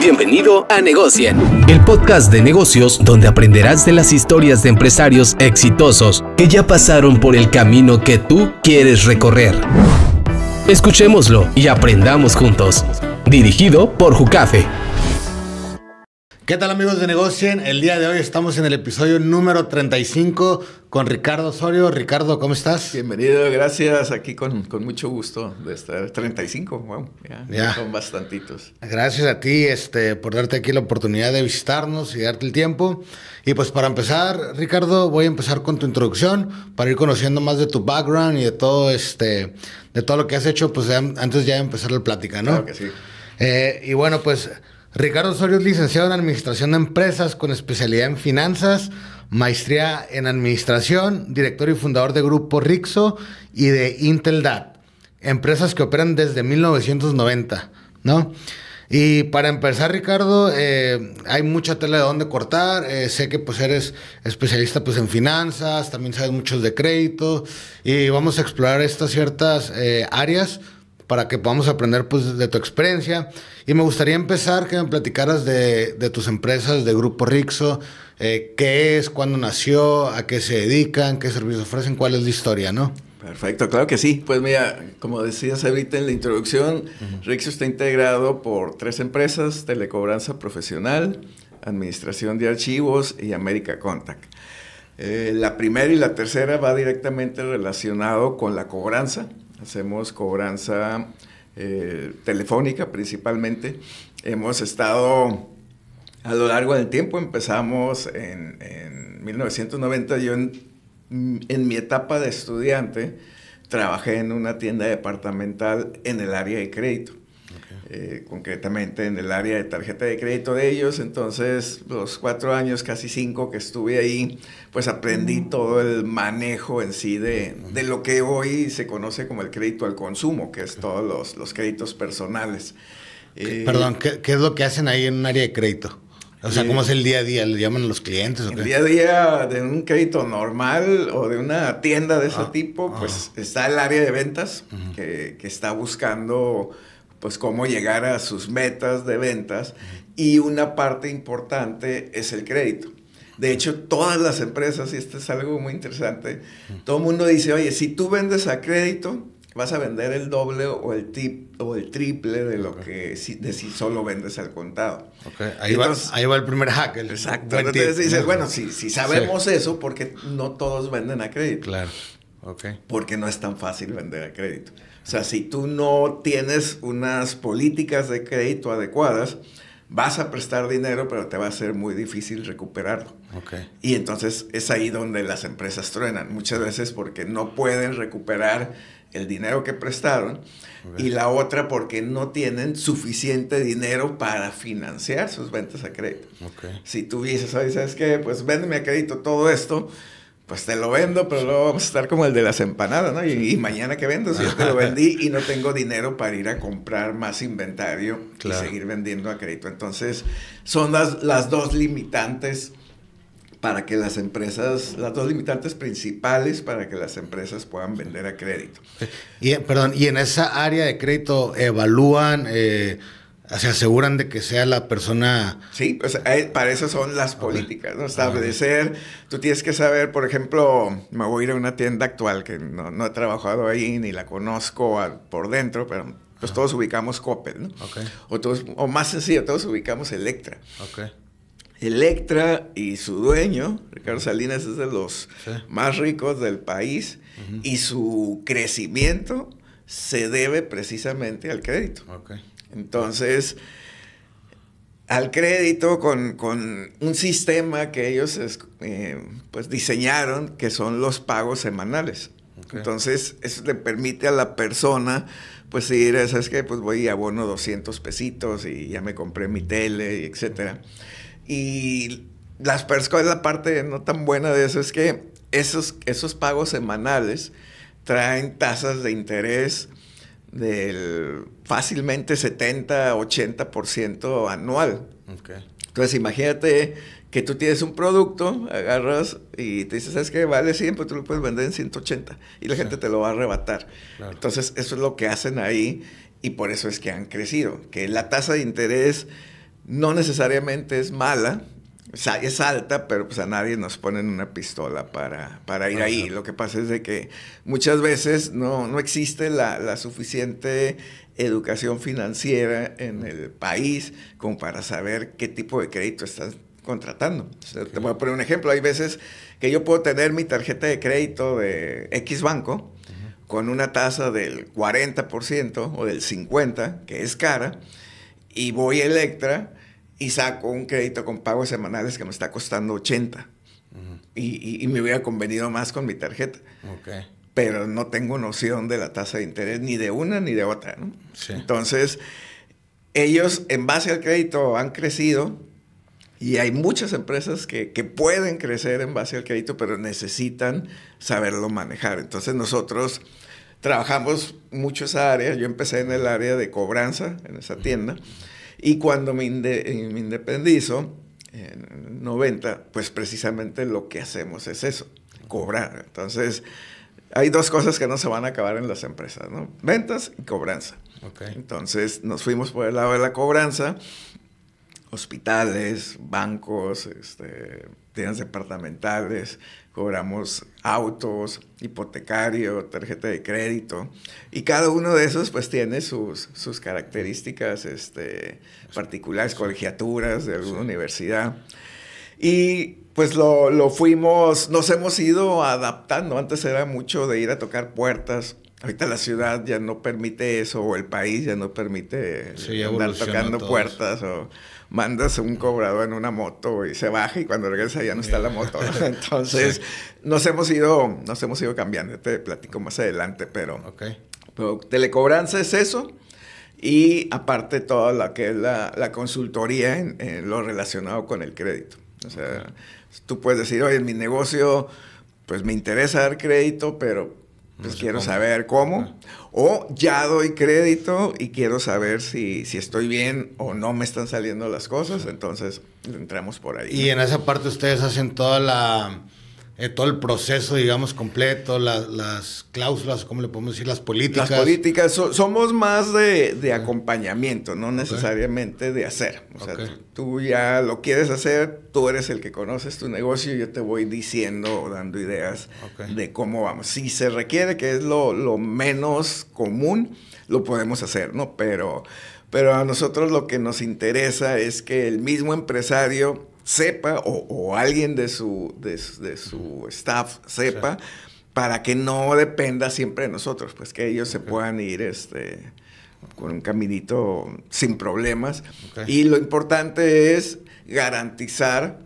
Bienvenido a Negocien, el podcast de negocios donde aprenderás de las historias de empresarios exitosos que ya pasaron por el camino que tú quieres recorrer. Escuchémoslo y aprendamos juntos. Dirigido por Jucafe. ¿Qué tal amigos de Negocien? El día de hoy estamos en el episodio número 35 con Ricardo Osorio. Ricardo, ¿cómo estás? Bienvenido, gracias. Aquí con, mucho gusto de estar 35, wow, ya, son bastantitos. Gracias a ti este, por darte aquí la oportunidad de visitarnos y darte el tiempo. Y pues para empezar, Ricardo, voy a empezar con tu introducción para ir conociendo más de tu background y de todo este, de todo lo que has hecho, pues antes ya de empezar la plática, ¿no? Claro que sí. Eh, y bueno, pues Ricardo Osorio es licenciado en Administración de Empresas con especialidad en Finanzas, maestría en Administración, director y fundador de Grupo Rixo y de Inteldat, empresas que operan desde 1990, ¿no? Y para empezar, Ricardo, eh, hay mucha tela de dónde cortar. Eh, sé que pues eres especialista pues en finanzas, también sabes muchos de crédito y vamos a explorar estas ciertas eh, áreas para que podamos aprender pues, de tu experiencia. Y me gustaría empezar que me platicaras de, tus empresas, de Grupo Rixo, eh, qué es, cuándo nació, a qué se dedican, qué servicios ofrecen, cuál es la historia, ¿no? Perfecto, claro que sí. Pues mira, como decías ahorita en la introducción, Rixo está integrado por tres empresas, Telecobranza Profesional, Administración de Archivos y América Contact. Eh, la primera y la tercera va directamente relacionado con la cobranza hacemos cobranza eh, telefónica principalmente. Hemos estado a lo largo del tiempo, empezamos en, 1990, yo en, mi etapa de estudiante trabajé en una tienda departamental en el área de crédito. Eh, concretamente en el área de tarjeta de crédito de ellos. Entonces, los cuatro años, casi cinco que estuve ahí, pues aprendí todo el manejo en sí de, lo que hoy se conoce como el crédito al consumo, que es todos los, créditos personales. Eh, perdón, ¿qué, es lo que hacen ahí en un área de crédito? O sea, eh, ¿cómo es el día a día? ¿Le llaman a los clientes? El día a día de un crédito normal o de una tienda de ese ah, tipo, pues ah. está el área de ventas que, que, está buscando pues cómo llegar a sus metas de ventas y una parte importante es el crédito. De hecho, todas las empresas, y esto es algo muy interesante, todo el mundo dice, oye, si tú vendes a crédito, vas a vender el doble o el, tip, o el triple de lo que si, de si solo vendes al contado. Ahí, va, el primer hack. exacto. Entonces dices, bueno, si, si sabemos eso, porque no todos venden a crédito? Claro. Okay. Porque no es tan fácil vender a crédito. O sea, si tú no tienes unas políticas de crédito adecuadas, vas a prestar dinero, pero te va a ser muy difícil recuperarlo. Okay. Y entonces es ahí donde las empresas truenan, muchas veces porque no pueden recuperar el dinero que prestaron y la otra porque no tienen suficiente dinero para financiar sus ventas a crédito. Okay. Si tú dices, ¿sabes qué? Pues véndeme a crédito todo esto pues te lo vendo, pero luego vamos a estar como el de las empanadas, ¿no? Y, mañana que vendo, si yo te lo vendí y no tengo dinero para ir a comprar más inventario y seguir vendiendo a crédito. Entonces, son las, las dos limitantes para que las empresas, las dos limitantes principales para que las empresas puedan vender a crédito. Eh, y, eh, perdón, y en esa área de crédito evalúan eh, se aseguran de que sea la persona. Sí, pues eh, para eso son las políticas, ¿no? Establecer. Ah, Tú tienes que saber, por ejemplo, me voy a ir a una tienda actual que no, he trabajado ahí ni la conozco por dentro, pero pues ah. todos ubicamos Coppel, ¿no? Okay. O, todos, o más sencillo, todos ubicamos Electra. Okay. Electra y su dueño, Ricardo Salinas, es de los más ricos del país y su crecimiento se debe precisamente al crédito. Okay. Entonces, al crédito con, un sistema que ellos eh, pues, diseñaron, que son los pagos semanales. Entonces, eso le permite a la persona, pues, ir, ¿sabes que Pues voy y abono 200 pesitos y ya me compré mi tele, etcétera. Y las personas, la parte no tan buena de eso es que esos pagos semanales traen tasas de interés del fácilmente 70, 80% anual. Entonces imagínate que tú tienes un producto, agarras y te dices, ¿sabes qué? Vale 100, pero tú lo puedes vender en 180 y la gente te lo va a arrebatar. Entonces eso es lo que hacen ahí y por eso es que han crecido, que la tasa de interés no necesariamente es mala, es alta, pero pues a nadie nos ponen una pistola para, ir ahí. Lo que pasa es de que muchas veces no, existe la, suficiente educación financiera en el país como para saber qué tipo de crédito estás contratando. Te voy a poner un ejemplo. Hay veces que yo puedo tener mi tarjeta de crédito de X banco con una tasa del 40% o del 50%, que es cara, y voy a Electra y saco un crédito con pagos semanales que me está costando 80. y, y, me hubiera convenido más con mi tarjeta. Pero no tengo noción de la tasa de interés, ni de una ni de otra. Entonces, ellos en base al crédito han crecido y hay muchas empresas que, que pueden crecer en base al crédito, pero necesitan saberlo manejar. Entonces, nosotros trabajamos mucho esa área. Yo empecé en el área de cobranza, en esa tienda. Y cuando me, eh, independizo, en 90, pues precisamente lo que hacemos es eso, cobrar. Entonces, hay dos cosas que no se van a acabar en las empresas, ¿no? Ventas y cobranza. Okay. Entonces, nos fuimos por el lado de la cobranza, hospitales, bancos, este, tiendas departamentales, cobramos autos, hipotecario, tarjeta de crédito. Y cada uno de esos pues tiene sus, sus características este, particulares, colegiaturas de alguna universidad. Y pues lo, lo, fuimos, nos hemos ido adaptando. Antes era mucho de ir a tocar puertas. Ahorita la ciudad ya no permite eso, o el país ya no permite andar tocando puertas. O, mandas un cobrado en una moto y se baja y cuando regresa ya no está la moto. Entonces, nos hemos ido, nos hemos ido cambiando, te platico más adelante, pero, okay. pero telecobranza es eso. Y aparte toda la que es la, consultoría en, lo relacionado con el crédito. O sea, tú puedes decir, oye, en mi negocio, pues me interesa dar crédito, pero pues quiero saber cómo. Ah. O ya doy crédito y quiero saber si, si estoy bien o no me están saliendo las cosas, entonces entramos por ahí. Y en esa parte ustedes hacen toda la eh, todo el proceso, digamos, completo, las cláusulas, ¿cómo le podemos decir? Las políticas. Las políticas, somos más de, acompañamiento, no necesariamente de hacer. O sea, tú, ya lo quieres hacer, tú eres el que conoces tu negocio, y yo te voy diciendo o dando ideas de cómo vamos. Si se requiere, que es lo, menos común, lo podemos hacer, ¿no? Pero, pero a nosotros lo que nos interesa es que el mismo empresario sepa o, alguien de su, de, su staff sepa para que no dependa siempre de nosotros, pues que ellos se puedan ir este, con un caminito sin problemas. Y lo importante es garantizar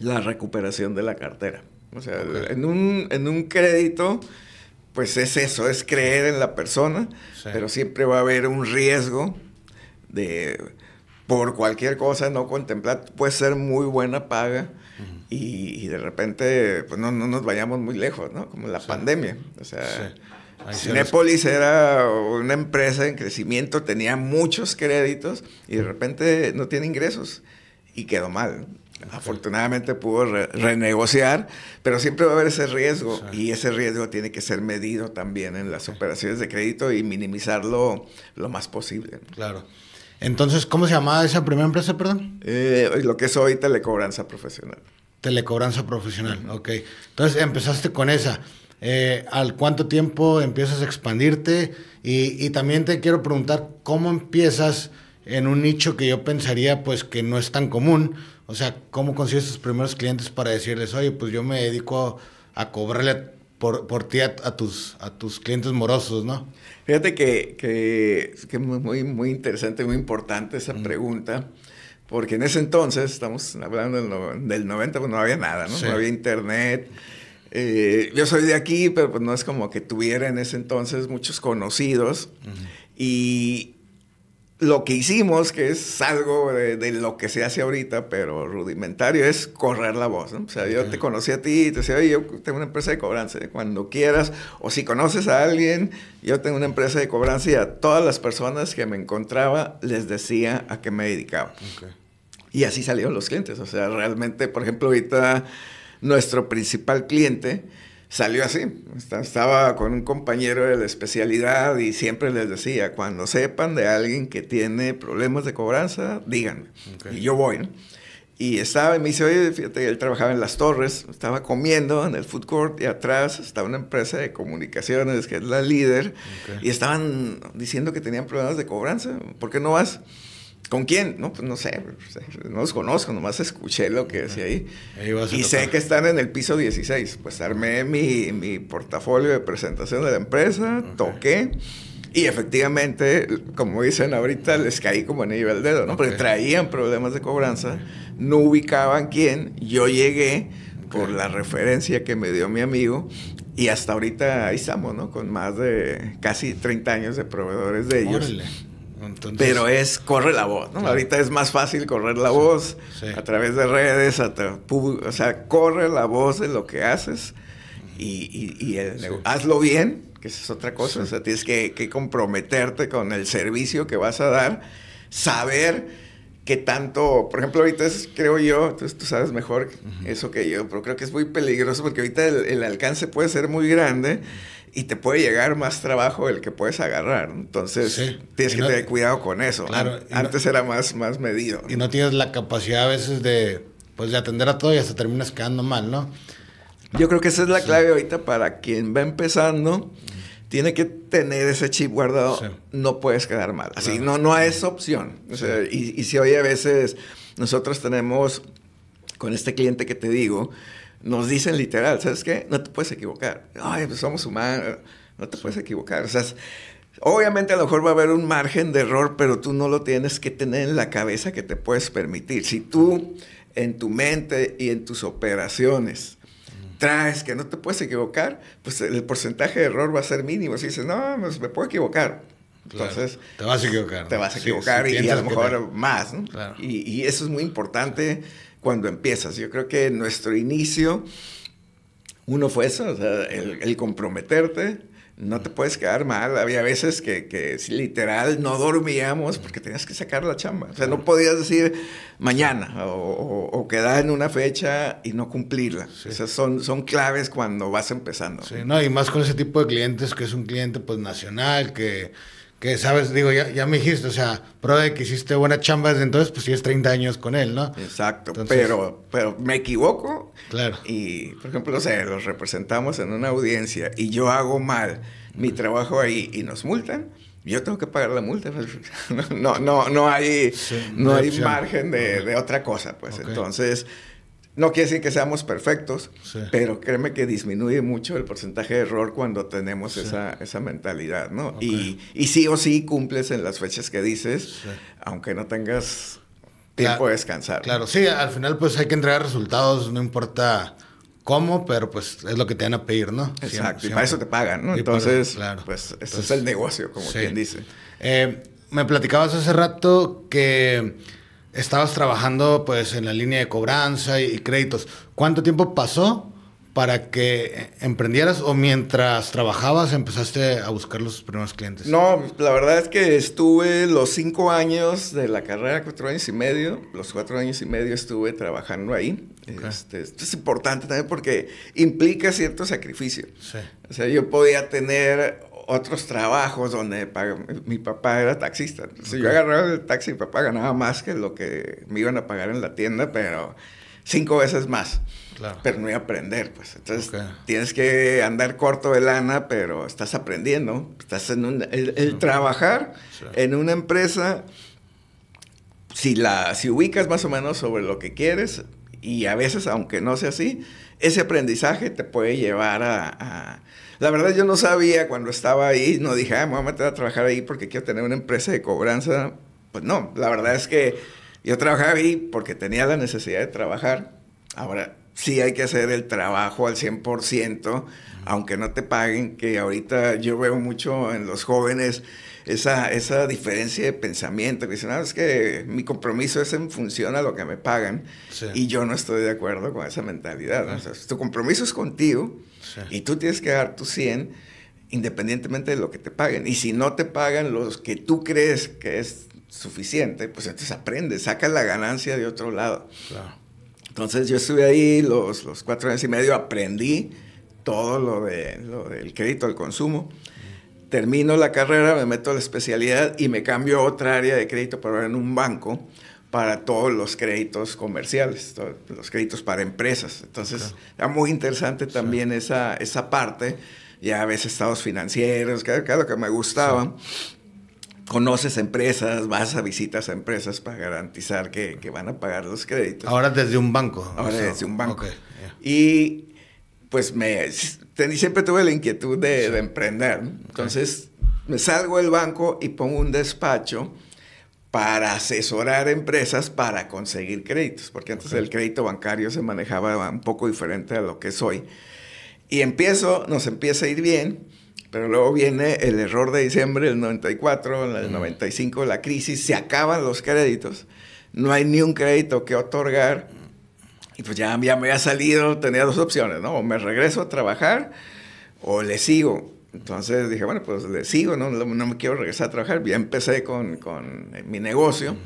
la recuperación de la cartera. O sea, en, un, en un crédito, pues es eso, es creer en la persona, pero siempre va a haber un riesgo de por cualquier cosa no contemplar, puede ser muy buena paga y, de repente pues no, nos vayamos muy lejos, ¿no? Como la pandemia. O sea, era una empresa en crecimiento, tenía muchos créditos y de repente no tiene ingresos y quedó mal. Afortunadamente pudo renegociar, pero siempre va a haber ese riesgo y ese riesgo tiene que ser medido también en las operaciones de crédito y minimizarlo lo más posible. Claro. Entonces, ¿cómo se llamaba esa primera empresa, perdón? Eh, lo que es hoy Telecobranza Profesional. Telecobranza Profesional, ok. Entonces, empezaste con esa. Eh, ¿Al cuánto tiempo empiezas a expandirte? Y, y, también te quiero preguntar, ¿cómo empiezas en un nicho que yo pensaría pues que no es tan común? O sea, ¿cómo consigues tus primeros clientes para decirles, oye, pues yo me dedico a cobrarle por, ti a, tus, a tus clientes morosos, ¿no? Fíjate que, que, que muy, muy interesante, muy importante esa mm. pregunta, porque en ese entonces, estamos hablando del, 90, pues no había nada, ¿no? No había internet. Eh, yo soy de aquí, pero pues no es como que tuviera en ese entonces muchos conocidos. Y, lo que hicimos, que es algo de, lo que se hace ahorita, pero rudimentario, es correr la voz. O sea, yo te conocí a ti y te decía, yo tengo una empresa de cobranza, cuando quieras, o si conoces a alguien, yo tengo una empresa de cobranza y a todas las personas que me encontraba les decía a qué me dedicaba. Y así salieron los clientes. O sea, realmente, por ejemplo, ahorita nuestro principal cliente salió así. Estaba con un compañero de la especialidad y siempre les decía, cuando sepan de alguien que tiene problemas de cobranza, díganme. Y yo voy, Y estaba, me dice, oye, fíjate, él trabajaba en las torres, estaba comiendo en el food court y atrás estaba una empresa de comunicaciones que es la líder y estaban diciendo que tenían problemas de cobranza, ¿por qué no vas? ¿Con quién? No, pues no sé, no los conozco, nomás escuché lo que decía ahí. y sé que están en el piso 16. Pues armé mi, mi portafolio de presentación de la empresa, toqué. Y efectivamente, como dicen ahorita, les caí como en el dedo, ¿no? Porque traían problemas de cobranza, no ubicaban quién. Yo llegué por la referencia que me dio mi amigo y hasta ahorita ahí estamos, ¿no? Con más de casi 30 años de proveedores de ellos. Pero es, corre la voz, ¿no? Ahorita es más fácil correr la voz a través de redes, a o sea, corre la voz de lo que haces y, hazlo bien, que esa es otra cosa, o sea, tienes que, comprometerte con el servicio que vas a dar, saber qué tanto, por ejemplo, ahorita es, creo yo, entonces tú sabes mejor eso que yo, pero creo que es muy peligroso porque ahorita el alcance puede ser muy grande y te puede llegar más trabajo del que puedes agarrar. Entonces, tienes que tener cuidado con eso. Antes era más, más medido. Y no tienes la capacidad a veces de, pues, de atender a todo y hasta terminas quedando mal, ¿no? Yo creo que esa es la clave ahorita para quien va empezando. Tiene que tener ese chip guardado. No puedes quedar mal. Así, no, no es opción. y, y si hoy a veces nosotros tenemos con este cliente que te digo, nos dicen literal, ¿sabes qué? No te puedes equivocar. Ay, pues somos humanos, no te puedes equivocar. O sea, obviamente a lo mejor va a haber un margen de error, pero tú no lo tienes que tener en la cabeza que te puedes permitir. Si tú en tu mente y en tus operaciones traes que no te puedes equivocar, pues el porcentaje de error va a ser mínimo. Si dices, no, pues me puedo equivocar. Entonces, te vas a equivocar. Te vas a equivocar y, a lo mejor más. ¿no? Y, eso es muy importante cuando empiezas. Yo creo que nuestro inicio, uno fue eso, el, comprometerte. No te puedes quedar mal. Había veces que, literal no dormíamos porque tenías que sacar la chamba. O sea, no podías decir mañana o, quedar en una fecha y no cumplirla. Esas son, son claves cuando vas empezando. Sí, no, y más con ese tipo de clientes que es un cliente pues nacional que que sabes, digo, ya, me dijiste, o sea, prueba de que hiciste buena chamba desde entonces, pues tienes 30 años con él, ¿no? Exacto, pero, pero me equivoco. Claro. Y, por ejemplo, o sea, los representamos en una audiencia y yo hago mal mi trabajo ahí y nos multan, yo tengo que pagar la multa. Pues, no, no, no, hay, no hay margen de, otra cosa, pues. Entonces no quiere decir que seamos perfectos, pero créeme que disminuye mucho el porcentaje de error cuando tenemos esa, mentalidad, ¿no? Y, y, sí o sí cumples en las fechas que dices, aunque no tengas tiempo de descansar. Claro, sí, al final pues hay que entregar resultados, no importa cómo, pero pues es lo que te van a pedir, ¿no? Exacto, y para eso te pagan, ¿no? Entonces, pues ese es el negocio, como quien dice. Eh, me platicabas hace rato que estabas trabajando pues en la línea de cobranza y, créditos. ¿Cuánto tiempo pasó para que emprendieras o mientras trabajabas empezaste a buscar los primeros clientes? No, la verdad es que estuve los cinco años de la carrera, cuatro años y medio, los cuatro años y medio estuve trabajando ahí. Este, esto es importante también porque implica cierto sacrificio. O sea, yo podía tener otros trabajos donde mi papá era taxista. Si yo agarraba el taxi mi papá ganaba más que lo que me iban a pagar en la tienda, pero cinco veces más. Pero no iba a aprender, pues. Entonces tienes que andar corto de lana, pero estás aprendiendo. Estás en el, trabajar en una empresa, si, la, si ubicas más o menos sobre lo que quieres, y a veces, aunque no sea así, ese aprendizaje te puede llevar a, La verdad yo no sabía cuando estaba ahí, no dije, ah, voy a meter a trabajar ahí porque quiero tener una empresa de cobranza. Pues no, la verdad es que yo trabajaba ahí porque tenía la necesidad de trabajar. Ahora sí hay que hacer el trabajo al 100% aunque no te paguen, que ahorita yo veo mucho en los jóvenes esa, esa diferencia de pensamiento, que dicen, ah, es que mi compromiso es en función a lo que me pagan, y yo no estoy de acuerdo con esa mentalidad. tu compromiso es contigo y tú tienes que dar tu 100 independientemente de lo que te paguen. Y si no te pagan los que tú crees que es suficiente, pues entonces aprendes, sacas la ganancia de otro lado. Claro. Entonces yo estuve ahí los, los cuatro años y medio, aprendí todo lo, de, lo del crédito al consumo. Termino la carrera, me meto a la especialidad y me cambio a otra área de crédito, pero en un banco, para todos los créditos comerciales, los créditos para empresas. Entonces, era muy interesante también esa, esa parte. Ya ves estados financieros, que era lo que me gustaba. conoces empresas, vas a visitas a empresas para garantizar que, que, van a pagar los créditos. Ahora desde un banco. Ahora desde un banco. Y pues me, siempre tuve la inquietud de, emprender. Entonces me salgo del banco y pongo un despacho para asesorar empresas para conseguir créditos, porque antes el crédito bancario se manejaba un poco diferente a lo que es hoy. Y empiezo, nos empieza a ir bien, pero luego viene el error de diciembre del 94, el 95, la crisis, se acaban los créditos, no hay ni un crédito que otorgar y pues ya, ya me había salido, tenía dos opciones, ¿no? O me regreso a trabajar o le sigo. Entonces dije, bueno, pues le sigo, no, no me quiero regresar a trabajar. Ya empecé con, con eh, mi negocio.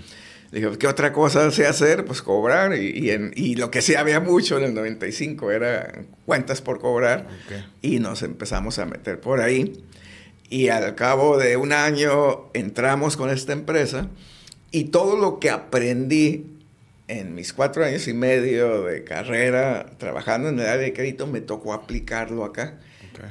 dije, ¿qué otra cosa sé hacer? Pues cobrar. Y, y, lo que sí había mucho en el 95 era cuentas por cobrar. Y nos empezamos a meter por ahí. Y al cabo de un año entramos con esta empresa. Y todo lo que aprendí en mis cuatro años y medio de carrera trabajando en el área de crédito, me tocó aplicarlo acá.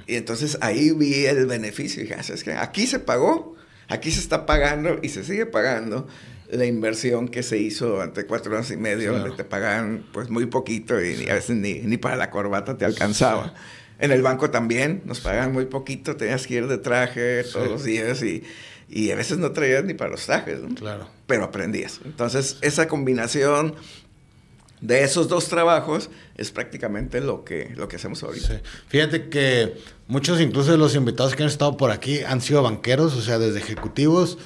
Y entonces ahí vi el beneficio. Y dije, ah, es que aquí se pagó, aquí se está pagando y se sigue pagando la inversión que se hizo durante cuatro años y medio, donde te pagaban pues muy poquito y a veces ni, para la corbata te alcanzaba. En el banco también nos pagaban muy poquito, tenías que ir de traje todos los días y y a veces no traías ni para los trajes, ¿no? Claro. Pero aprendías. Entonces, esa combinación de esos dos trabajos es prácticamente lo que, lo que hacemos ahorita. Sí. Fíjate que muchos, incluso los invitados que han estado por aquí, han sido banqueros, o sea, desde ejecutivos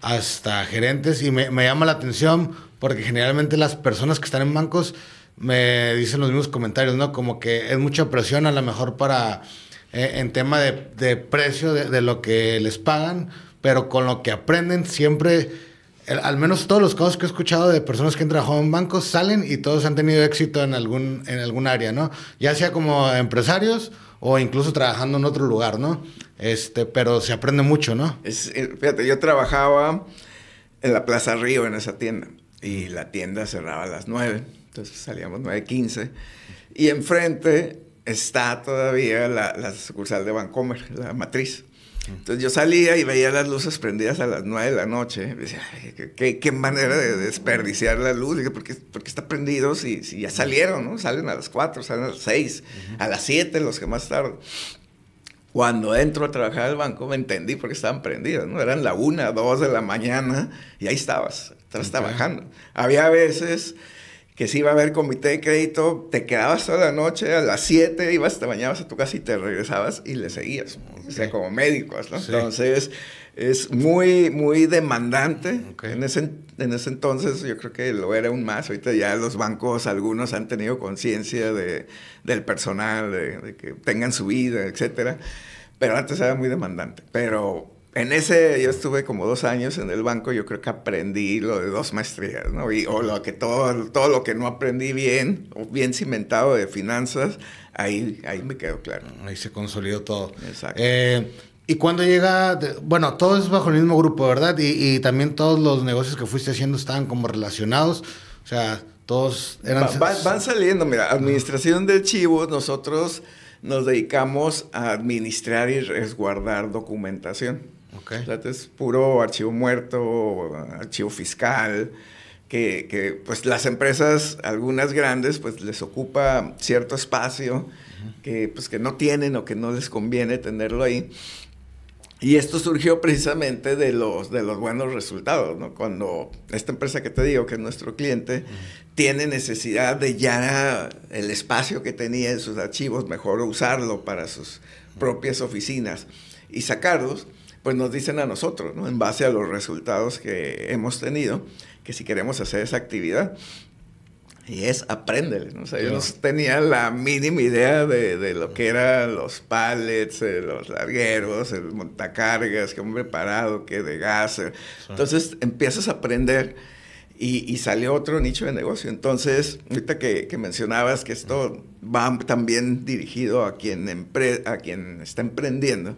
hasta gerentes, y me, llama la atención porque generalmente las personas que están en bancos me dicen los mismos comentarios, ¿no? Como que es mucha presión a lo mejor para, eh, en tema de, de precio de, de lo que les pagan pero con lo que aprenden siempre, al menos todos los casos que he escuchado de personas que han trabajado en bancos salen y todos han tenido éxito en algún, en algún área, ¿no? Ya sea como empresarios o incluso trabajando en otro lugar, ¿no? Este, pero se aprende mucho, ¿no? Es, eh, fíjate, yo trabajaba en la Plaza Río, en esa tienda, y la tienda cerraba a las 9, entonces salíamos 9.15, y enfrente está todavía la, la sucursal de Bancomer, la matriz. Entonces yo salía y veía las luces prendidas a las 9 de la noche. decía, ¿qué, manera de desperdiciar la luz. porque ¿por qué, está prendido si, ya salieron? Salen a las 4, salen a las 6, a las 7 los que más tardan. Cuando entro a trabajar al banco me entendí porque estaban prendidas, ¿no? Eran la 1, 2 de la mañana y ahí estabas, estabas trabajando. Había veces que si iba a haber comité de crédito, te quedabas toda la noche, a las 7 ibas, te bañabas a tu casa y te regresabas y le seguías. O sea, como médicos, Entonces, es muy, muy demandante. En, ese, entonces yo creo que lo era aún más. Ahorita ya los bancos, algunos han tenido conciencia de, del personal, de, de, que tengan su vida, etcétera. Pero antes era muy demandante. Pero en ese, yo estuve como dos años en el banco, yo creo que aprendí lo de dos maestrías, ¿no? Y, o lo que todo, todo lo que no aprendí bien, o bien cimentado de finanzas, ahí, ahí me quedó claro. Mm, ahí se consolidó todo. Exacto. Eh, y cuando llega, bueno, todo es bajo el mismo grupo, ¿verdad? Y, también todos los negocios que fuiste haciendo estaban como relacionados, o sea, todos eran... van saliendo, mira, administración de archivos, nosotros nos dedicamos a administrar y resguardar documentación es puro archivo muerto, archivo fiscal, que, pues las empresas, algunas grandes, pues les ocupa cierto espacio que, pues, que no tienen o que no les conviene tenerlo ahí. Y esto surgió precisamente de los, de los buenos resultados, ¿no? Cuando esta empresa que te digo, que es nuestro cliente, tiene necesidad de ya el espacio que tenía en sus archivos, mejor usarlo para sus propias oficinas y sacarlos pues nos dicen a nosotros, ¿no? en base a los resultados que hemos tenido, que si queremos hacer esa actividad, y es aprender, ¿no? O sea, yo no tenía la mínima idea de, lo que eran los pallets, eh, los largueros, el montacargas, qué hombre parado, que de gas. Eh. Entonces empiezas a aprender y, y sale otro nicho de negocio. Entonces, ahorita que, mencionabas que esto va también dirigido a quien, a quien está emprendiendo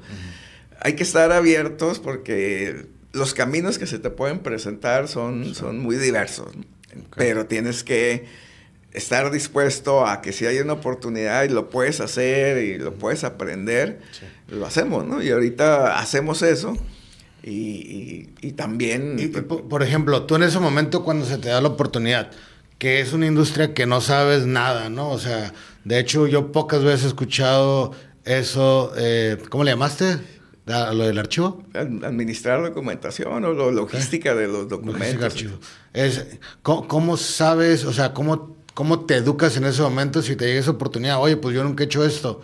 hay que estar abiertos porque los caminos que se te pueden presentar son, son muy diversos, pero tienes que estar dispuesto a que si hay una oportunidad y lo puedes hacer y lo puedes aprender, lo hacemos, ¿no? Y ahorita hacemos eso. Y, también... por, ejemplo, tú en ese momento cuando se te da la oportunidad, que es una industria que no sabes nada, ¿no? O sea, de hecho yo pocas veces he escuchado eso, eh, ¿cómo le llamaste? ¿Lo del archivo? Administrar documentación o logística de los documentos. Es, ¿cómo, sabes, o sea, cómo, cómo te educas en ese momento si te llega esa oportunidad? Oye, pues yo nunca he hecho esto.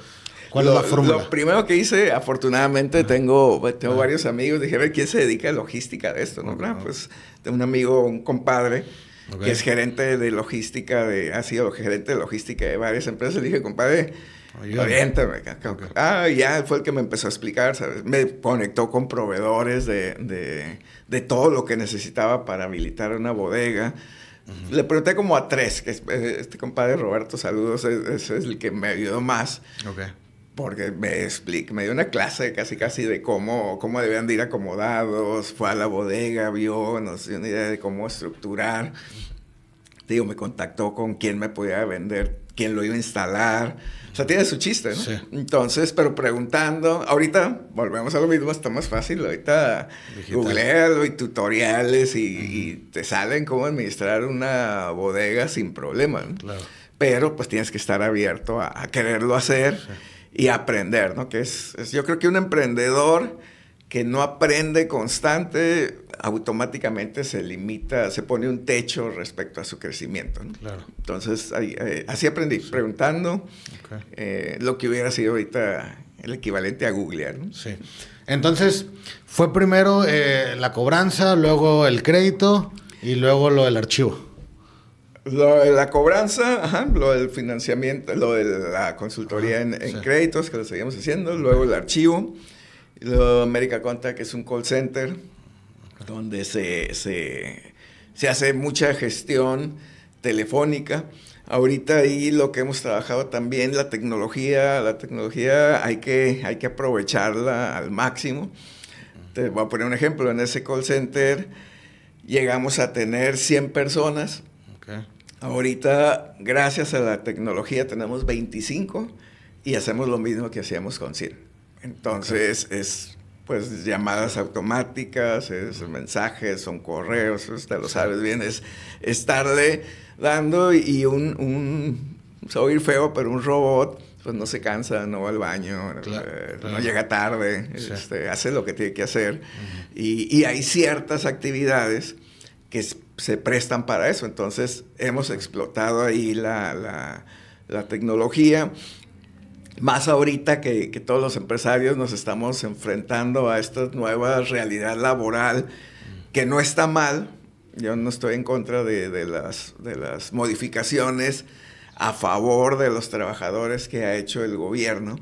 ¿Cuál lo, es la fórmula? Lo primero que hice, afortunadamente, tengo, pues, tengo varios amigos. Dije, a ver, ¿quién se dedica a logística de esto? ¿No? pues tengo un amigo, un compadre, que es gerente de logística, de, ha sido gerente de logística de varias empresas. Le dije, compadre Oriéntame. Ah, ya fue el que me empezó a explicar, ¿sabes? Me conectó con proveedores de, de, de todo lo que necesitaba para habilitar una bodega. Le pregunté como a tres, que eh, este compadre Roberto, saludos, ese es el que me ayudó más. Ok. Porque me explica, me dio una clase casi casi de cómo, cómo debían de ir acomodados, fue a la bodega, vio, nos dio una idea de cómo estructurar. Digo, me contactó con quién me podía vender, quién lo iba a instalar o sea, tiene su chiste, ¿no? Entonces, pero preguntando, ahorita volvemos a lo mismo, está más fácil. Ahorita Googlearlo y tutoriales y, te salen cómo administrar una bodega sin problema, Claro. Pero pues tienes que estar abierto a, quererlo hacer y aprender, ¿no? Que es, yo creo que un emprendedor que no aprende constante automáticamente se limita, se pone un techo respecto a su crecimiento. Entonces, eh, así aprendí, preguntando eh, lo que hubiera sido ahorita el equivalente a googlear. Sí. Entonces, fue primero eh, la cobranza, luego el crédito y luego lo del archivo. Lo de la cobranza, ajá, lo del financiamiento, lo de la consultoría en, créditos que lo seguimos haciendo, luego el archivo, lo América Conta, que es un call center, donde se, hace mucha gestión telefónica. Ahorita ahí lo que hemos trabajado también, la tecnología, la tecnología hay que, hay que aprovecharla al máximo. Te voy a poner un ejemplo, en ese call center llegamos a tener 100 personas. Ahorita, gracias a la tecnología, tenemos 25 y hacemos lo mismo que hacíamos con 100. Entonces, es pues llamadas automáticas, esos mensajes, son correos, usted lo sabes bien, es estarle dando y un, un oír feo, pero un robot pues no se cansa, no va al baño, eh, no llega tarde, este, hace lo que tiene que hacer. y, hay ciertas actividades que se prestan para eso. Entonces hemos explotado ahí la, la tecnología más ahorita que, todos los empresarios nos estamos enfrentando a esta nueva realidad laboral que no está mal. Yo no estoy en contra de las modificaciones a favor de los trabajadores que ha hecho el gobierno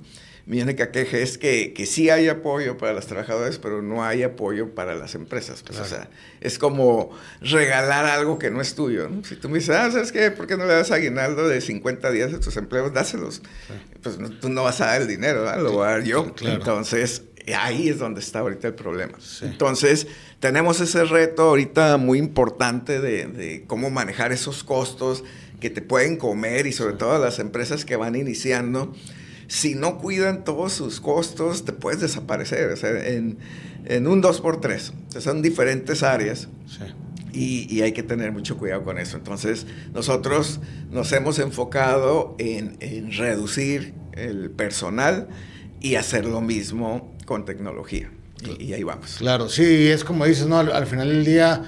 mi única queja es que, que sí hay apoyo para las trabajadoras... pero no hay apoyo para las empresas. Pues, o sea, es como regalar algo que no es tuyo. Si tú me dices, ah, ¿sabes qué? ¿Por qué no le das aguinaldo de 50 días a tus empleos? Dáselos. Pues tú no vas a dar el dinero, ¿verdad? lo voy a dar yo. Entonces, ahí es donde está ahorita el problema. Entonces, tenemos ese reto ahorita muy importante de, de cómo manejar esos costos que te pueden comer y sobre todo las empresas que van iniciando si no cuidan todos sus costos, te puedes desaparecer, en, un 2x3. son diferentes áreas. Y, hay que tener mucho cuidado con eso. Entonces, nosotros nos hemos enfocado en, reducir el personal y hacer lo mismo con tecnología. Y, ahí vamos. Claro, sí, es como dices, ¿no? al final del día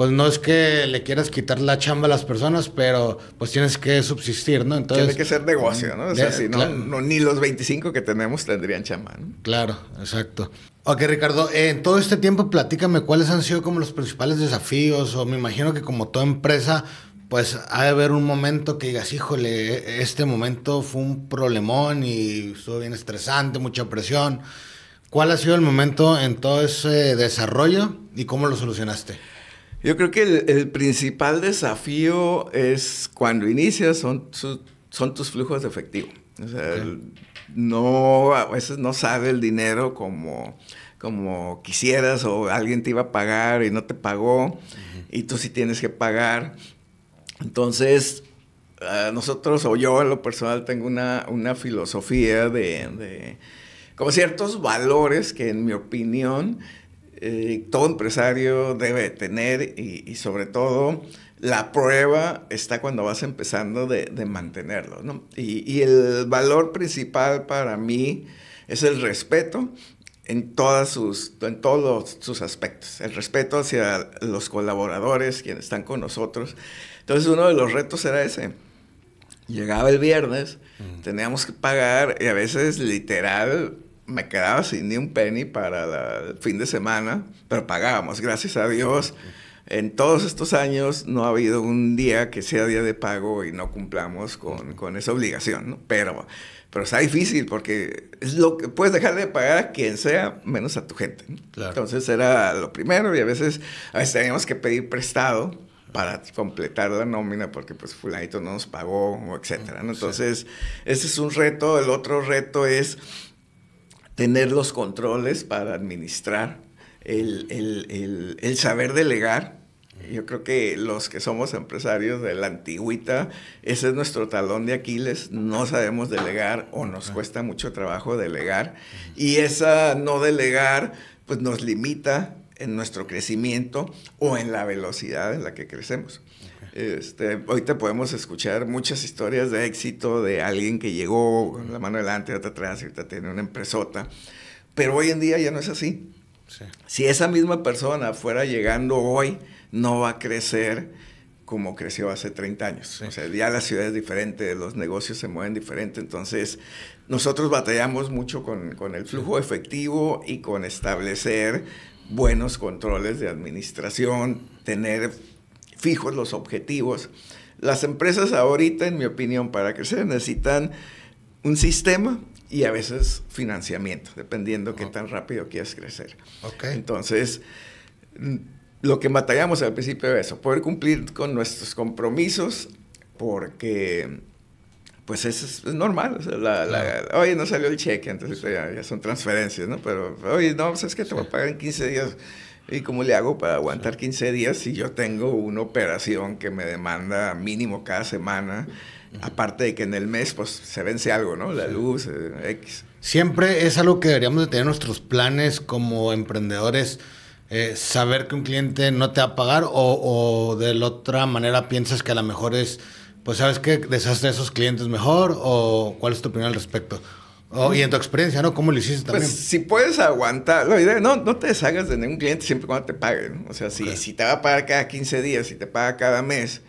pues no es que le quieras quitar la chamba a las personas, pero pues tienes que subsistir, ¿no? Entonces, Tiene que ser negocio, ¿no? O sea, si no, ni los 25 que tenemos tendrían chamba, ¿no? Claro, exacto. Ok, Ricardo, en todo este tiempo platícame cuáles han sido como los principales desafíos, o me imagino que como toda empresa, pues ha de haber un momento que digas, híjole, este momento fue un problemón y estuvo bien estresante, mucha presión. ¿Cuál ha sido el momento en todo ese desarrollo y cómo lo solucionaste? Yo creo que el, principal desafío es cuando inicias son, son tus flujos de efectivo. O sea, no, a veces no sale el dinero como, quisieras o alguien te iba a pagar y no te pagó y tú sí tienes que pagar. Entonces, nosotros o yo en lo personal tengo una, filosofía de, de, como ciertos valores que en mi opinión eh, todo empresario debe tener y, sobre todo la prueba está cuando vas empezando de, mantenerlo. Y, el valor principal para mí es el respeto en, todas sus, en todos sus aspectos, el respeto hacia los colaboradores, quienes están con nosotros. Entonces uno de los retos era ese. Llegaba el viernes, teníamos que pagar y a veces literal me quedaba sin ni un penny para el fin de semana, pero pagábamos, gracias a Dios. En todos estos años no ha habido un día que sea día de pago y no cumplamos con, con esa obligación, ¿no? Pero, pero está difícil porque es lo que puedes dejar de pagar a quien sea menos a tu gente. ¿no? Entonces era lo primero y a veces, a veces teníamos que pedir prestado para completar la nómina porque pues fulanito no nos pagó, etcétera, ¿no? Entonces, ese es un reto. El otro reto es tener los controles para administrar, el, saber delegar. Yo creo que los que somos empresarios de la antigüita, ese es nuestro talón de Aquiles, no sabemos delegar o nos cuesta mucho trabajo delegar y esa no delegar pues nos limita en nuestro crecimiento o en la velocidad en la que crecemos. Este, hoy te podemos escuchar muchas historias de éxito de alguien que llegó con la mano delante, otra atrás, y ahorita tiene una empresota. Pero hoy en día ya no es así. Si esa misma persona fuera llegando hoy, no va a crecer como creció hace 30 años. O sea, ya la ciudad es diferente, los negocios se mueven diferente, entonces nosotros batallamos mucho con, el flujo efectivo y con establecer buenos controles de administración, tener fijos los objetivos. Las empresas ahorita, en mi opinión, para crecer necesitan un sistema y a veces financiamiento, dependiendo qué tan rápido quieras crecer. Okay. Entonces, mm, lo que batallamos al principio es eso, poder cumplir con nuestros compromisos, porque pues es, normal. oye, no salió el cheque, entonces ya, son transferencias, ¿no? Pero, oye, no, pues, es que te voy 15 días ¿Y cómo le hago para aguantar 15 días si yo tengo una operación que me demanda mínimo cada semana? Aparte de que en el mes pues se vence algo, ¿no? La luz, eh, X. Siempre es algo que deberíamos de tener nuestros planes como emprendedores. Eh, saber que un cliente no te va a pagar o, de la otra manera piensas que a lo mejor es, pues sabes que ¿Deseas de esos clientes mejor o cuál es tu opinión al respecto. Oh, y en tu experiencia, ¿no? ¿Cómo lo hiciste pues, también? Pues si puedes aguantar, idea, no, no te deshagas de ningún cliente siempre cuando te paguen. O sea, si, si te va a pagar cada 15 días, si te paga cada mes,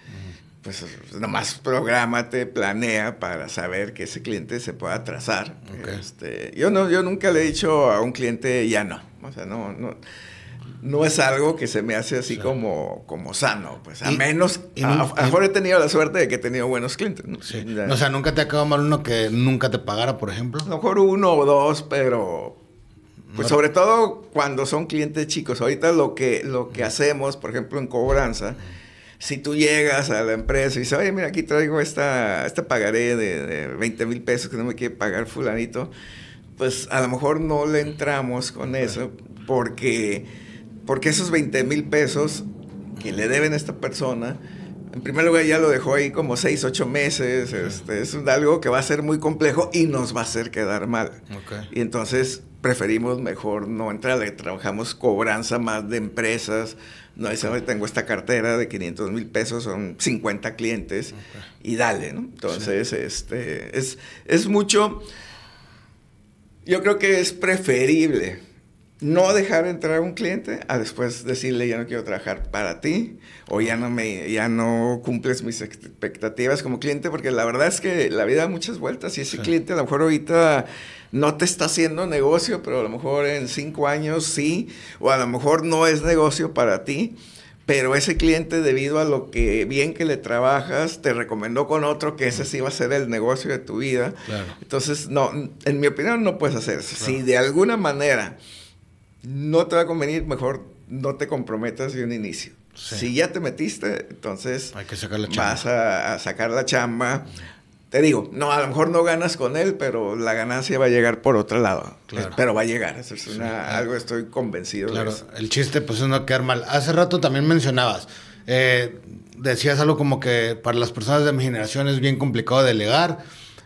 pues nomás prográmate, planea para saber que ese cliente se pueda trazar Este, yo, no, yo nunca le he dicho a un cliente ya no. O sea, no no es algo que se me hace así como, como sano, pues a menos, a, lo mejor he tenido la suerte de que he tenido buenos clientes. ¿no? O sea, ¿nunca te ha quedado mal uno que nunca te pagara, por ejemplo? A lo mejor uno o dos, pero pues sobre todo cuando son clientes chicos. Ahorita lo que, lo que hacemos, por ejemplo, en cobranza, si tú llegas a la empresa y dices, oye, mira, aquí traigo esta, este pagaré de, de 20 mil pesos que no me quiere pagar fulanito, pues a lo mejor no le entramos con eso porque porque esos 20 mil pesos que le deben a esta persona, en primer lugar ya lo dejó ahí como 6, 8 meses, este, es algo que va a ser muy complejo y nos va a hacer quedar mal. Y entonces preferimos mejor no entrarle, trabajamos cobranza más de empresas, no okay. tengo esta cartera de 500 mil pesos, son 50 clientes y dale, ¿no? Entonces, este, es, es mucho, yo creo que es preferible no dejar entrar a un cliente a después decirle ya no quiero trabajar para ti o ya no me ya no cumples mis expectativas como cliente porque la verdad es que la vida da muchas vueltas y ese cliente a lo mejor ahorita no te está haciendo negocio pero a lo mejor en cinco años sí o a lo mejor no es negocio para ti pero ese cliente debido a lo que bien que le trabajas te recomendó con otro que ese sí va a ser el negocio de tu vida entonces no en mi opinión no puedes hacer eso si de alguna manera no te va a convenir, mejor no te comprometas de un inicio. Si ya te metiste, entonces Hay que sacar la vas a, sacar la chamba. Te digo, no, a lo mejor no ganas con él, pero la ganancia va a llegar por otro lado. Eh, pero va a llegar, eso es una, algo estoy convencido de El chiste pues es no quedar mal. Hace rato también mencionabas, eh, decías algo como que para las personas de mi generación es bien complicado delegar.